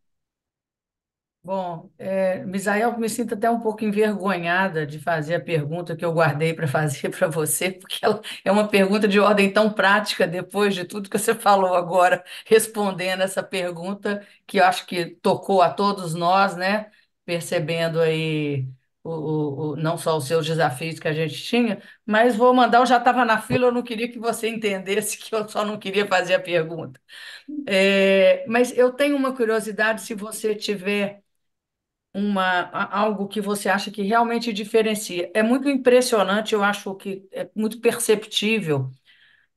Bom, é, Misael, me sinto até um pouco envergonhada de fazer a pergunta que eu guardei para fazer para você, porque ela é uma pergunta de ordem tão prática depois de tudo que você falou agora, respondendo essa pergunta que eu acho que tocou a todos nós, né? Percebendo aí o, o, o não só os seus desafios que a gente tinha, mas vou mandar, eu já estava na fila, eu não queria que você entendesse que eu só não queria fazer a pergunta. É, mas eu tenho uma curiosidade, se você tiver uma, algo que você acha que realmente diferencia. É muito impressionante, eu acho que é muito perceptível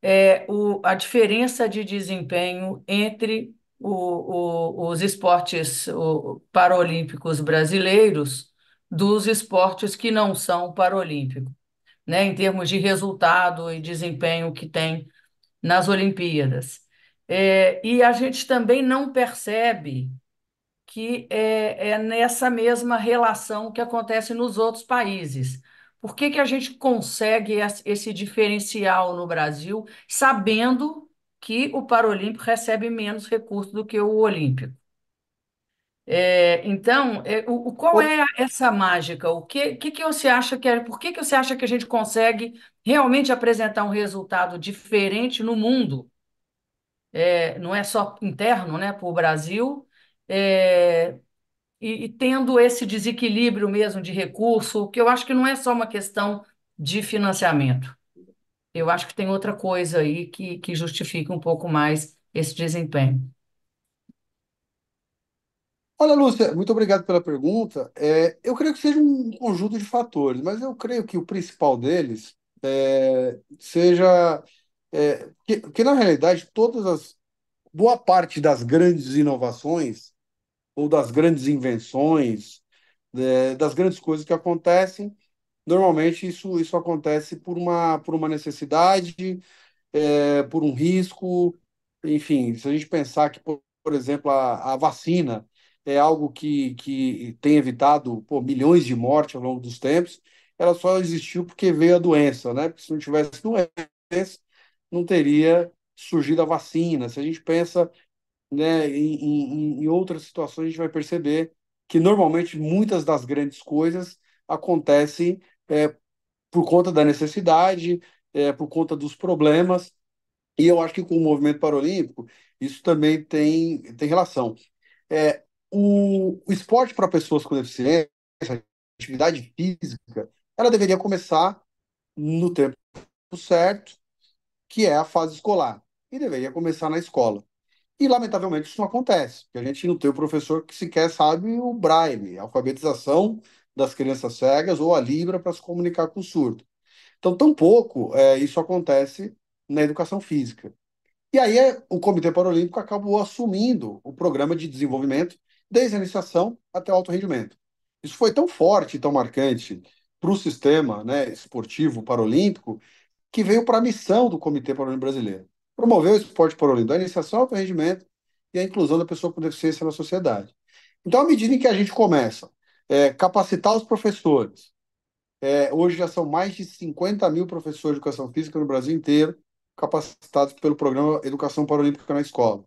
é, o, a diferença de desempenho entre o, o, os esportes paralímpicos brasileiros dos esportes que não são paralímpicos, né, em termos de resultado e desempenho que tem nas Olimpíadas. É, e a gente também não percebe que é, é nessa mesma relação que acontece nos outros países. Por que, que a gente consegue esse diferencial no Brasil, sabendo que o Paralímpico recebe menos recursos do que o Olímpico? É, então, é, o, qual é essa mágica? O que, que, que você acha que é, por que, que você acha que a gente consegue realmente apresentar um resultado diferente no mundo? É, não é só interno, né, para o Brasil, é, e, e tendo esse desequilíbrio mesmo de recurso, que eu acho que não é só uma questão de financiamento. Eu acho que tem outra coisa aí que, que justifica um pouco mais esse desempenho. Olha, Lúcia, muito obrigado pela pergunta. É, eu creio que seja um conjunto de fatores, mas eu creio que o principal deles é, seja é, que, que, na realidade, todas as boa parte das grandes inovações ou das grandes invenções, é, das grandes coisas que acontecem, normalmente isso, isso acontece por uma, por uma necessidade, é, por um risco, enfim, se a gente pensar que, por, por exemplo, a, a, vacina é algo que, que tem evitado pô, milhões de mortes ao longo dos tempos, ela só existiu porque veio a doença, né? Porque se não tivesse doença, não teria surgido a vacina. Se a gente pensa né, em, em, em outras situações a gente vai perceber que normalmente muitas das grandes coisas acontecem é, por conta da necessidade, é, por conta dos problemas, e eu acho que com o movimento paralímpico isso também tem, tem relação. É, o, o esporte para pessoas com deficiência, atividade física, ela deveria começar no tempo certo, que é a fase escolar, e deveria começar na escola. E, lamentavelmente, isso não acontece, porque a gente não tem o professor que sequer sabe o braille, a alfabetização das crianças cegas ou a Libra para se comunicar com o surdo. Então, tampouco é, isso acontece na educação física. E aí é, o Comitê Paralímpico acabou assumindo o programa de desenvolvimento desde a iniciação até o alto rendimento. Isso foi tão forte, tão marcante para o sistema né, esportivo paralímpico que veio para a missão do Comitê Paralímpico Brasileiro promover o esporte por a iniciação, o rendimento e a inclusão da pessoa com deficiência na sociedade. Então, à medida em que a gente começa é, capacitar os professores, é, hoje já são mais de 50 mil professores de educação física no Brasil inteiro capacitados pelo programa Educação Paralímpica na Escola.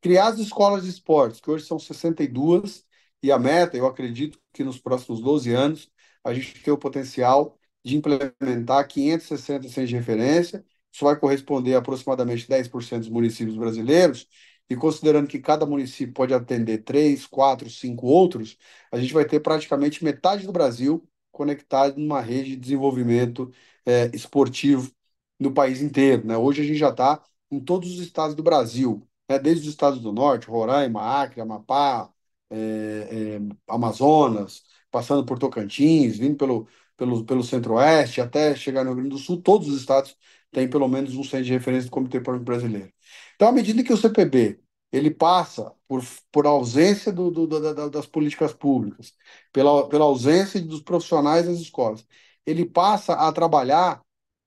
Criar as escolas de esportes, que hoje são 62, e a meta, eu acredito que nos próximos 12 anos, a gente tem o potencial de implementar 560 centros de referência isso vai corresponder a aproximadamente 10% dos municípios brasileiros. E considerando que cada município pode atender três, quatro, cinco outros, a gente vai ter praticamente metade do Brasil conectado numa rede de desenvolvimento é, esportivo no país inteiro. Né? Hoje a gente já está em todos os estados do Brasil, né? desde os estados do norte, Roraima, Acre, Amapá, é, é, Amazonas, passando por Tocantins, vindo pelo, pelo, pelo centro-oeste, até chegar no Rio Grande do Sul, todos os estados tem pelo menos um centro de referência do Comitê Político Brasileiro. Então, à medida que o CPB ele passa por, por ausência do, do, da, das políticas públicas, pela, pela ausência dos profissionais das escolas, ele passa a trabalhar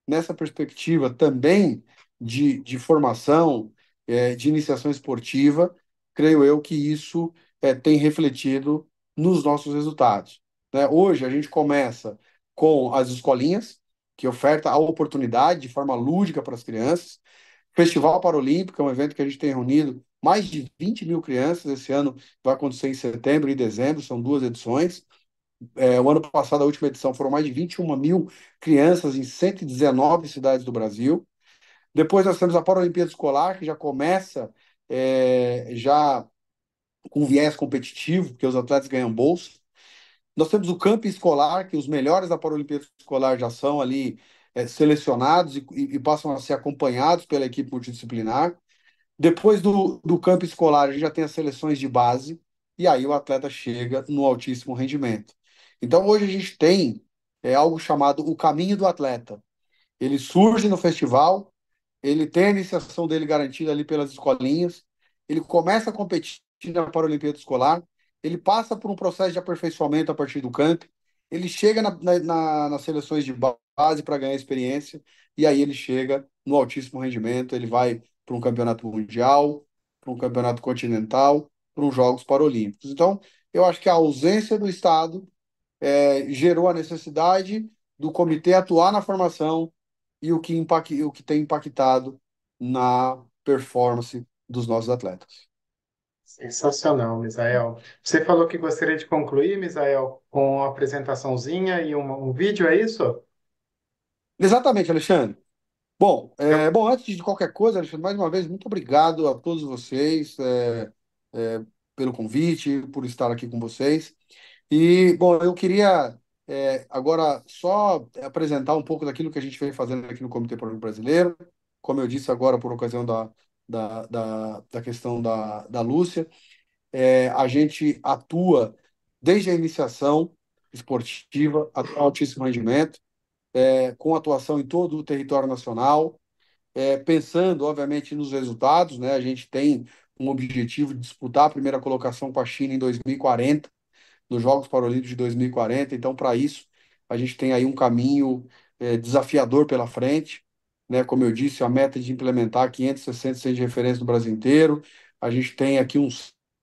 nessa perspectiva também de, de formação, é, de iniciação esportiva, creio eu que isso é, tem refletido nos nossos resultados. Né? Hoje a gente começa com as escolinhas, que oferta a oportunidade de forma lúdica para as crianças. Festival Paralímpico é um evento que a gente tem reunido mais de 20 mil crianças. Esse ano vai acontecer em setembro e dezembro, são duas edições. É, o ano passado, a última edição, foram mais de 21 mil crianças em 119 cidades do Brasil. Depois nós temos a Paralimpíada Escolar, que já começa é, já com viés competitivo, porque os atletas ganham bolsa. Nós temos o campo escolar, que os melhores da Paralimpíada Escolar já são ali é, selecionados e, e, passam a ser acompanhados pela equipe multidisciplinar. Depois do, do campo escolar, a gente já tem as seleções de base, e aí o atleta chega no altíssimo rendimento. Então, hoje a gente tem é, algo chamado o caminho do atleta. Ele surge no festival, ele tem a iniciação dele garantida ali pelas escolinhas, ele começa a competir na Paralimpíada Escolar, ele passa por um processo de aperfeiçoamento a partir do camp, ele chega na, na, nas seleções de base para ganhar experiência, e aí ele chega no altíssimo rendimento, ele vai para um campeonato mundial, para um campeonato continental, para os Jogos Paralímpicos. Então, eu acho que a ausência do Estado é, gerou a necessidade do comitê atuar na formação e o que, impact, o que tem impactado na performance dos nossos atletas. Sensacional, Misael. Você falou que gostaria de concluir, Misael, com uma apresentaçãozinha e um, um vídeo, é isso? Exatamente, Alexandre. Bom, é, então- bom, antes de qualquer coisa, Alexandre, mais uma vez, muito obrigado a todos vocês é, é, pelo convite, por estar aqui com vocês. E, bom, eu queria é, agora só apresentar um pouco daquilo que a gente vem fazendo aqui no Comitê Político Brasileiro, como eu disse agora por ocasião da, da, da, da questão da, da Lúcia. É, a gente atua desde a iniciação esportiva até o altíssimo rendimento, é, com atuação em todo o território nacional, é, pensando, obviamente, nos resultados. Né? A gente tem um objetivo de disputar a primeira colocação com a China em 2040, nos Jogos Paralímpicos de 2040. Então, para isso, a gente tem aí um caminho é, desafiador pela frente né, como eu disse, a meta de implementar 560 centros de referência no Brasil inteiro. A gente tem aqui um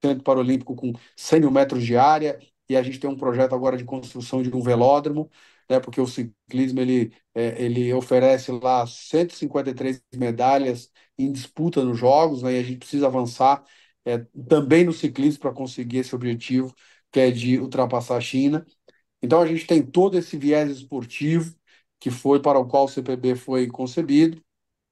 centro paralímpico com 100 mil metros de área e a gente tem um projeto agora de construção de um velódromo, né, porque o ciclismo ele, é, ele oferece lá 153 medalhas em disputa nos Jogos né, e a gente precisa avançar é, também no ciclismo para conseguir esse objetivo, que é de ultrapassar a China. Então a gente tem todo esse viés esportivo, que foi para o qual o CPB foi concebido,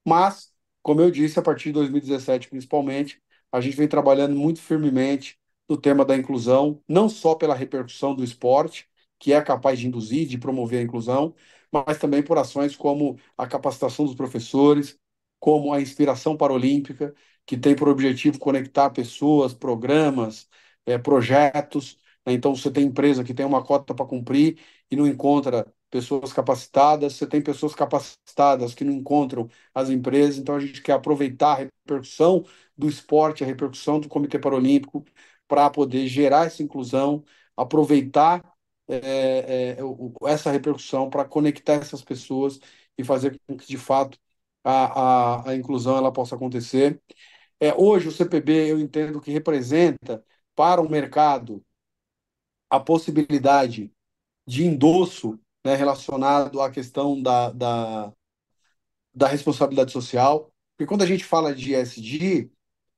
mas, como eu disse, a partir de 2017 principalmente, a gente vem trabalhando muito firmemente no tema da inclusão, não só pela repercussão do esporte, que é capaz de induzir, de promover a inclusão, mas também por ações como a capacitação dos professores, como a inspiração paralímpica, que tem por objetivo conectar pessoas, programas, é, projetos. Né? Então, você tem empresa que tem uma cota para cumprir e não encontra pessoas capacitadas, você tem pessoas capacitadas que não encontram as empresas, então a gente quer aproveitar a repercussão do esporte, a repercussão do Comitê Paralímpico, para poder gerar essa inclusão, aproveitar é, é, essa repercussão para conectar essas pessoas e fazer com que, de fato, a, a, a inclusão ela possa acontecer. É, hoje, o CPB, eu entendo que representa para o mercado a possibilidade de endosso né, relacionado à questão da, da, da, responsabilidade social. Porque quando a gente fala de ESG,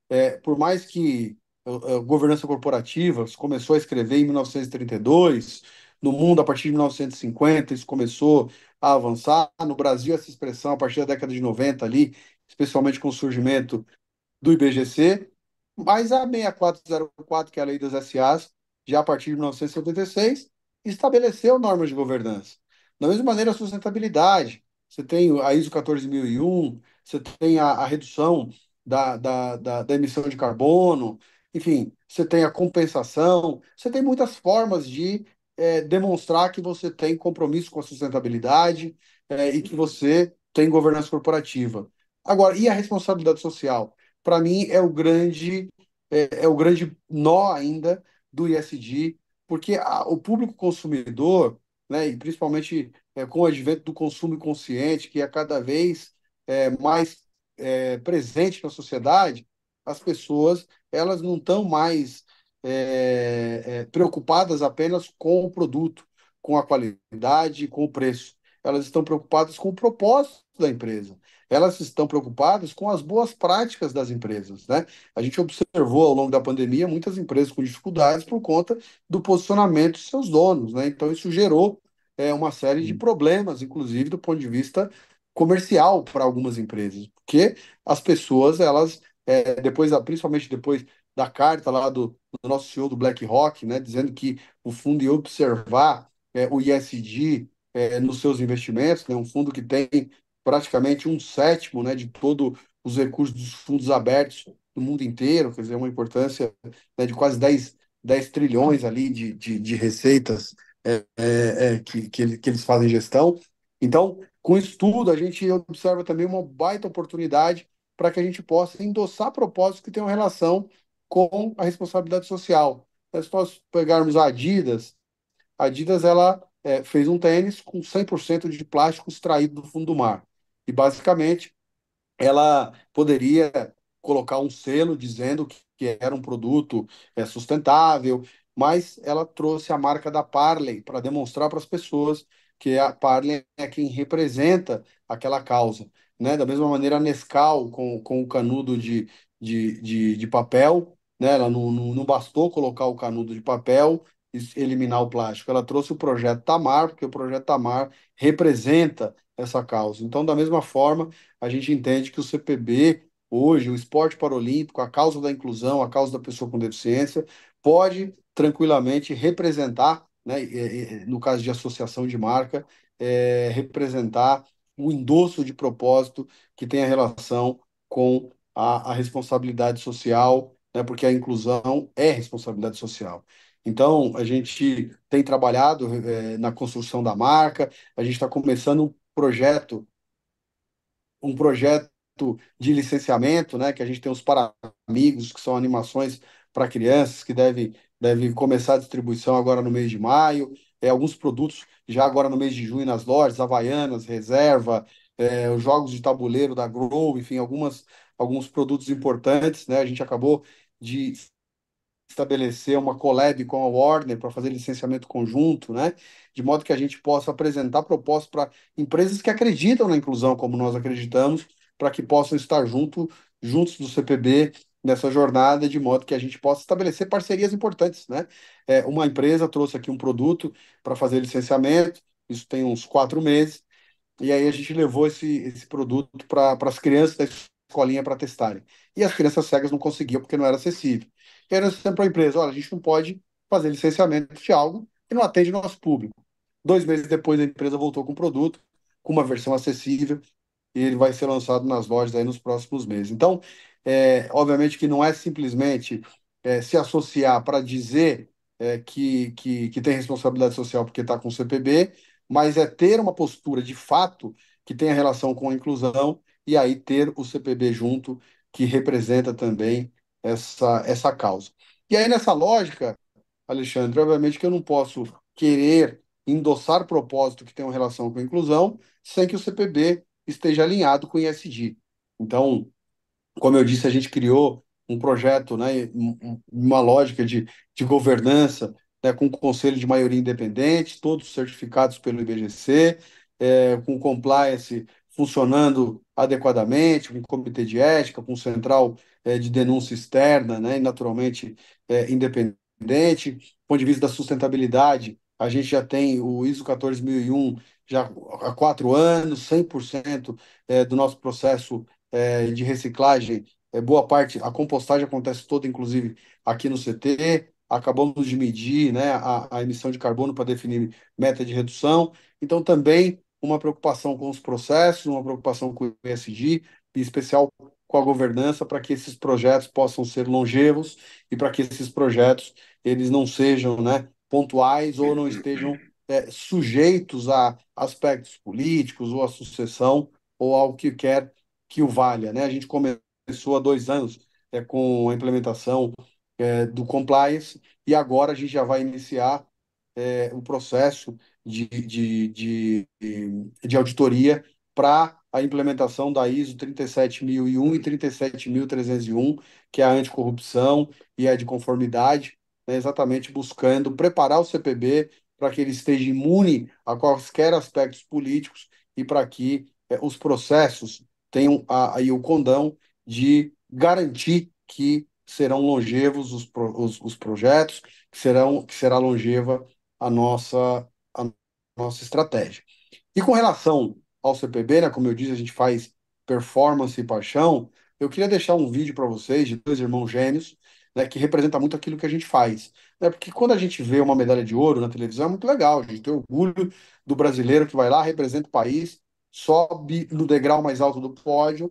é, por mais que a, é, a é, governança corporativa começou a escrever em 1932, no mundo a partir de 1950 isso começou a avançar, no Brasil essa expressão a partir da década de 90 ali, especialmente com o surgimento do IBGC, mas a 6404, que é a lei das SAs, já a partir de 1976, estabeleceu normas de governança. Da mesma maneira, a sustentabilidade. Você tem a ISO 14001, você tem a, a redução da, da, da, da emissão de carbono, enfim, você tem a compensação, você tem muitas formas de é, demonstrar que você tem compromisso com a sustentabilidade é, e que você tem governança corporativa. Agora, e a responsabilidade social? Para mim, é o grande é, é, o grande nó ainda do ISD porque a, o público consumidor, né, e principalmente é, com o advento do consumo consciente, que é cada vez é, mais é, presente na sociedade, as pessoas elas não estão mais é, é, preocupadas apenas com o produto, com a qualidade, com o preço. Elas estão preocupadas com o propósito da empresa elas estão preocupadas com as boas práticas das empresas. Né? A gente observou ao longo da pandemia muitas empresas com dificuldades por conta do posicionamento de seus donos. Né? Então, isso gerou é, uma série de problemas, inclusive do ponto de vista comercial para algumas empresas, porque as pessoas, elas, é, depois, principalmente depois da carta lá do, do nosso CEO do BlackRock, né, dizendo que o fundo ia observar é, o ISD é, nos seus investimentos, né, um fundo que tem praticamente um sétimo né, de todos os recursos dos fundos abertos do mundo inteiro, quer dizer, é uma importância né, de quase 10, 10 trilhões ali de, de, de receitas é, é, é, que, que, ele, que eles fazem gestão. Então, com isso tudo, a gente observa também uma baita oportunidade para que a gente possa endossar propósitos que tenham relação com a responsabilidade social. Então, se nós pegarmos a Adidas, a Adidas ela é, fez um tênis com 100% de plástico extraído do fundo do mar e basicamente ela poderia colocar um selo dizendo que, era um produto é, sustentável, mas ela trouxe a marca da Parley para demonstrar para as pessoas que a Parley é quem representa aquela causa. Né? Da mesma maneira, a Nescau, com, com o canudo de, de, de, de papel, né? ela não, não, não bastou colocar o canudo de papel, eliminar o plástico, ela trouxe o projeto Tamar, porque o projeto Tamar representa essa causa. Então, da mesma forma, a gente entende que o CPB, hoje, o esporte paralímpico, a causa da inclusão, a causa da pessoa com deficiência, pode tranquilamente representar, né, no caso de associação de marca, é, representar o endosso de propósito que tem a relação com a, a responsabilidade social, né, porque a inclusão é responsabilidade social. Então, a gente tem trabalhado é, na construção da marca, a gente está começando um projeto, um projeto de licenciamento, né? Que a gente tem os para amigos, que são animações para crianças, que deve, deve começar a distribuição agora no mês de maio. É, alguns produtos já agora no mês de junho nas lojas, Havaianas, Reserva, é, os jogos de tabuleiro da Grow, enfim, algumas, alguns produtos importantes, né? A gente acabou de estabelecer uma collab com a Warner para fazer licenciamento conjunto, né? De modo que a gente possa apresentar propostas para empresas que acreditam na inclusão, como nós acreditamos, para que possam estar junto, juntos do CPB nessa jornada, de modo que a gente possa estabelecer parcerias importantes, né? É, uma empresa trouxe aqui um produto para fazer licenciamento, isso tem uns quatro meses, e aí a gente levou esse, esse produto para as crianças da escolinha para testarem. E as crianças cegas não conseguiam porque não era acessível. E aí nós dissemos para a empresa: olha, a gente não pode fazer licenciamento de algo que não atende nosso público. Dois meses depois, a empresa voltou com o produto, com uma versão acessível, e ele vai ser lançado nas lojas aí nos próximos meses. Então, é, obviamente que não é simplesmente é, se associar para dizer é, que, que, que tem responsabilidade social porque está com o CPB, mas é ter uma postura de fato que tenha relação com a inclusão e aí ter o CPB junto, que representa também essa, essa causa. E aí, nessa lógica, Alexandre, obviamente que eu não posso querer endossar propósito que tenham relação com inclusão sem que o CPB esteja alinhado com o ISD. Então, como eu disse, a gente criou um projeto, né, uma lógica de, de governança né, com o conselho de maioria independente, todos certificados pelo IBGC, é, com compliance funcionando adequadamente, com um comitê de ética, com um central é, de denúncia externa, né, naturalmente é, independente. Do ponto de vista da sustentabilidade, a gente já tem o ISO 14001 já há quatro anos, 100% é, do nosso processo é, de reciclagem, é, boa parte, a compostagem acontece toda, inclusive, aqui no CT, acabamos de medir né, a, a emissão de carbono para definir meta de redução, então também uma preocupação com os processos, uma preocupação com o ESG, em especial com a governança, para que esses projetos possam ser longevos e para que esses projetos eles não sejam né, pontuais ou não estejam é, sujeitos a aspectos políticos ou à sucessão ou ao que quer que o valha. Né? A gente começou há dois anos é, com a implementação é, do compliance e agora a gente já vai iniciar é, o processo de, de, de, de auditoria para a implementação da ISO 37001 e 37301, que é a anticorrupção e a de conformidade, né, exatamente buscando preparar o CPB para que ele esteja imune a quaisquer aspectos políticos e para que é, os processos tenham aí o condão de garantir que serão longevos os, pro, os, os projetos, que, serão, que será longeva a nossa nossa estratégia. E com relação ao CPB, né, como eu disse, a gente faz performance e paixão. Eu queria deixar um vídeo para vocês de dois irmãos gêmeos né, que representa muito aquilo que a gente faz. Né? Porque quando a gente vê uma medalha de ouro na televisão, é muito legal, a gente tem orgulho do brasileiro que vai lá, representa o país, sobe no degrau mais alto do pódio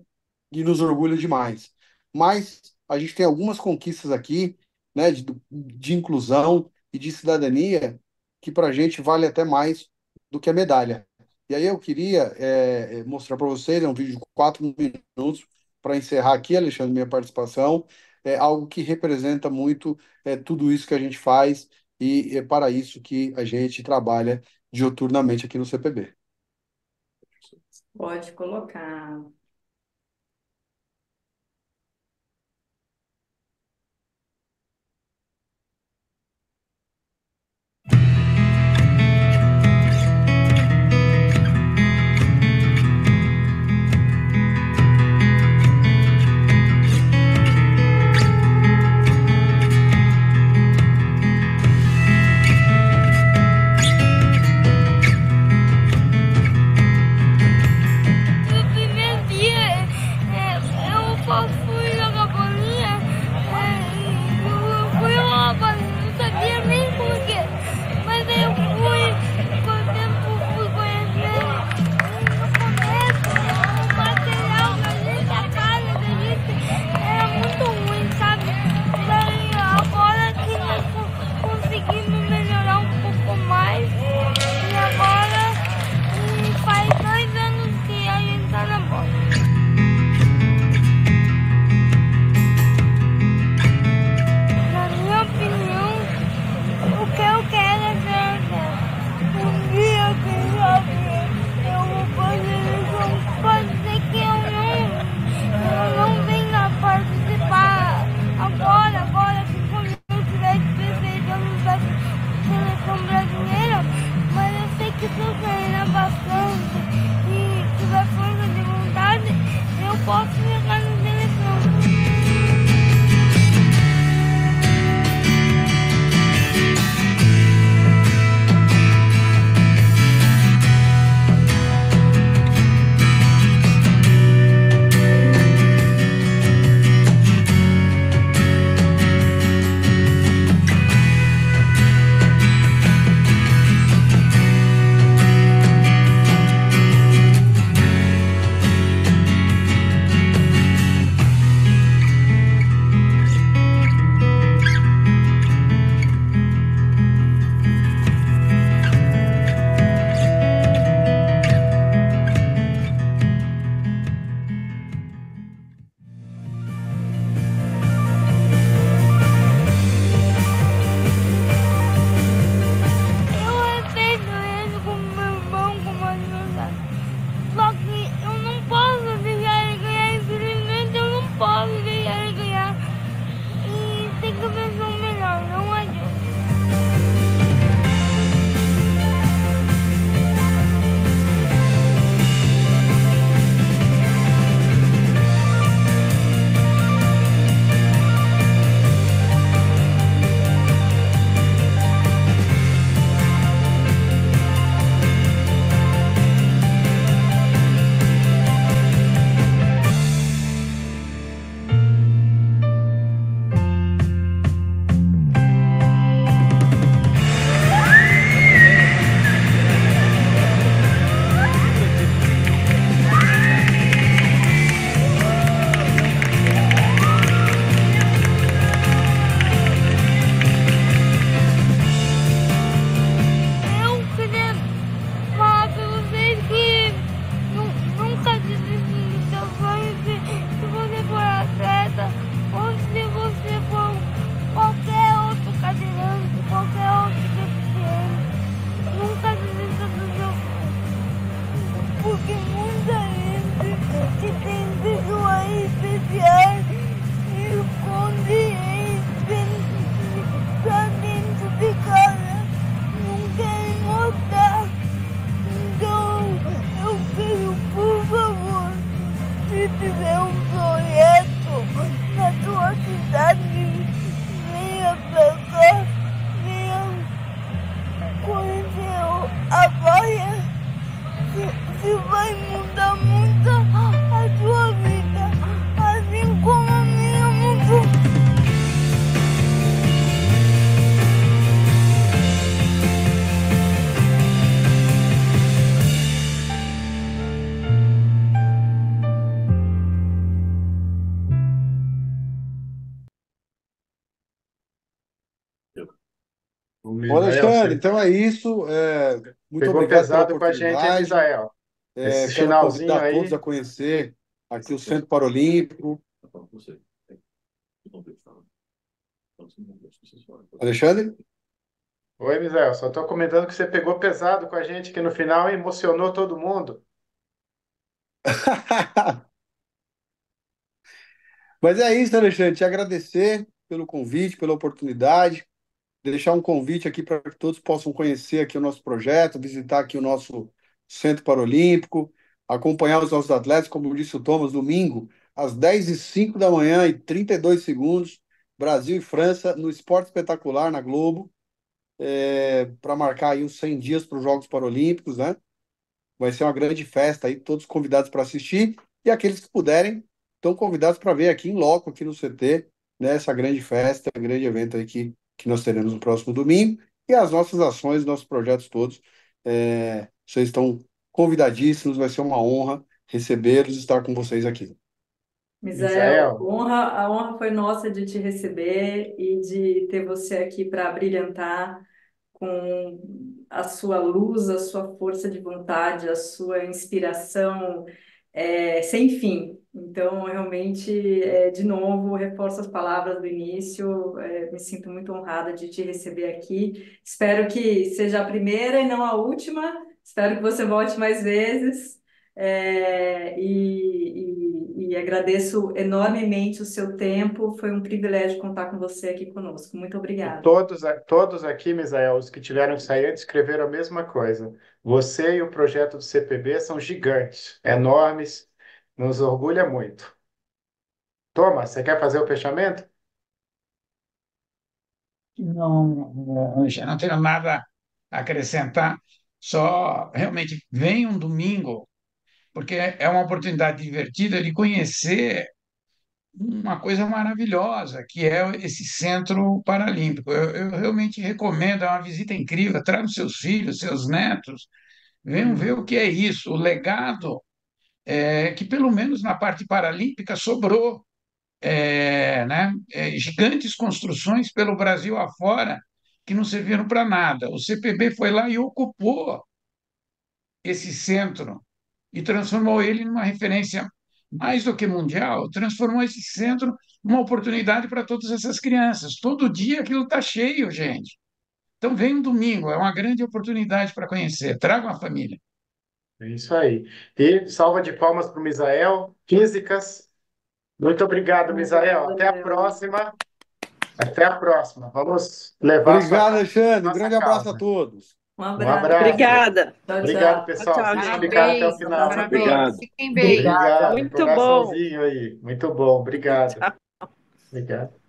e nos orgulha demais. Mas a gente tem algumas conquistas aqui, né, de, de inclusão e de cidadania, que para a gente vale até mais do que a medalha. E aí eu queria é, é mostrar para vocês, é um vídeo de quatro minutos, para encerrar aqui, Alexandre, minha participação, é algo que representa muito é, tudo isso que a gente faz e é para isso que a gente trabalha dioturnamente aqui no CPB. Pode colocar. Alexandre, então é isso. É, muito Pegou obrigado pesado com a gente, Israel? É, Esse quero finalzinho aí. todos a conhecer aqui o Centro Paralímpico. Tá tá? assim, Alexandre? Oi, Misael, só estou comentando que você pegou pesado com a gente, que no final emocionou todo mundo. Mas é isso, Alexandre, te agradecer pelo convite, pela oportunidade deixar um convite aqui para que todos possam conhecer aqui o nosso projeto, visitar aqui o nosso Centro Paralímpico, acompanhar os nossos atletas, como disse o Thomas, domingo, às 10 h 05 da manhã e 32 segundos, Brasil e França, no Esporte Espetacular, na Globo, é, para marcar aí os 100 dias para os Jogos Paralímpicos, né? Vai ser uma grande festa aí, todos convidados para assistir, e aqueles que puderem, estão convidados para ver aqui em loco, aqui no CT, nessa né? essa grande festa, grande evento aí que que nós teremos no próximo domingo, e as nossas ações, nossos projetos todos. É, vocês estão convidadíssimos, vai ser uma honra recebê-los e estar com vocês aqui. Misael, honra, a honra foi nossa de te receber e de ter você aqui para brilhantar com a sua luz, a sua força de vontade, a sua inspiração é, sem fim. Então, realmente, é, de novo, reforço as palavras do início, é, me sinto muito honrada de te receber aqui. Espero que seja a primeira e não a última, espero que você volte mais vezes. É, e, e, e agradeço enormemente o seu tempo, foi um privilégio contar com você aqui conosco. Muito obrigada. Todos, todos aqui, Misael, os que tiveram que sair antes, escreveram a mesma coisa. Você e o projeto do CPB são gigantes, enormes nos orgulha muito. Thomas, você quer fazer o fechamento? Não, já não tenho nada a acrescentar. Só realmente vem um domingo, porque é uma oportunidade divertida de conhecer uma coisa maravilhosa, que é esse Centro Paralímpico. Eu, eu, realmente recomendo, é uma visita incrível. Traga os seus filhos, seus netos, venham uhum. ver o que é isso, o legado é, que pelo menos na parte paralímpica sobrou é, né, é, gigantes construções pelo Brasil afora que não serviram para nada. O CPB foi lá e ocupou esse centro e transformou ele numa referência mais do que mundial, transformou esse centro numa oportunidade para todas essas crianças. Todo dia aquilo está cheio, gente. Então, vem um domingo, é uma grande oportunidade para conhecer. Traga uma família. É isso aí. E salva de palmas para o Misael. Físicas. Muito obrigado, Muito Misael. Até a próxima. Até a próxima. Vamos levar. Obrigado, sua, Alexandre. Um grande abraço a todos. Um abraço. Um abraço. Obrigada. obrigado, pessoal. Tchau, Vocês ficaram até o final. Parabéns. Obrigado. Fiquem bem. Obrigado. Muito bom. Aí. Muito bom. Obrigado. Obrigado.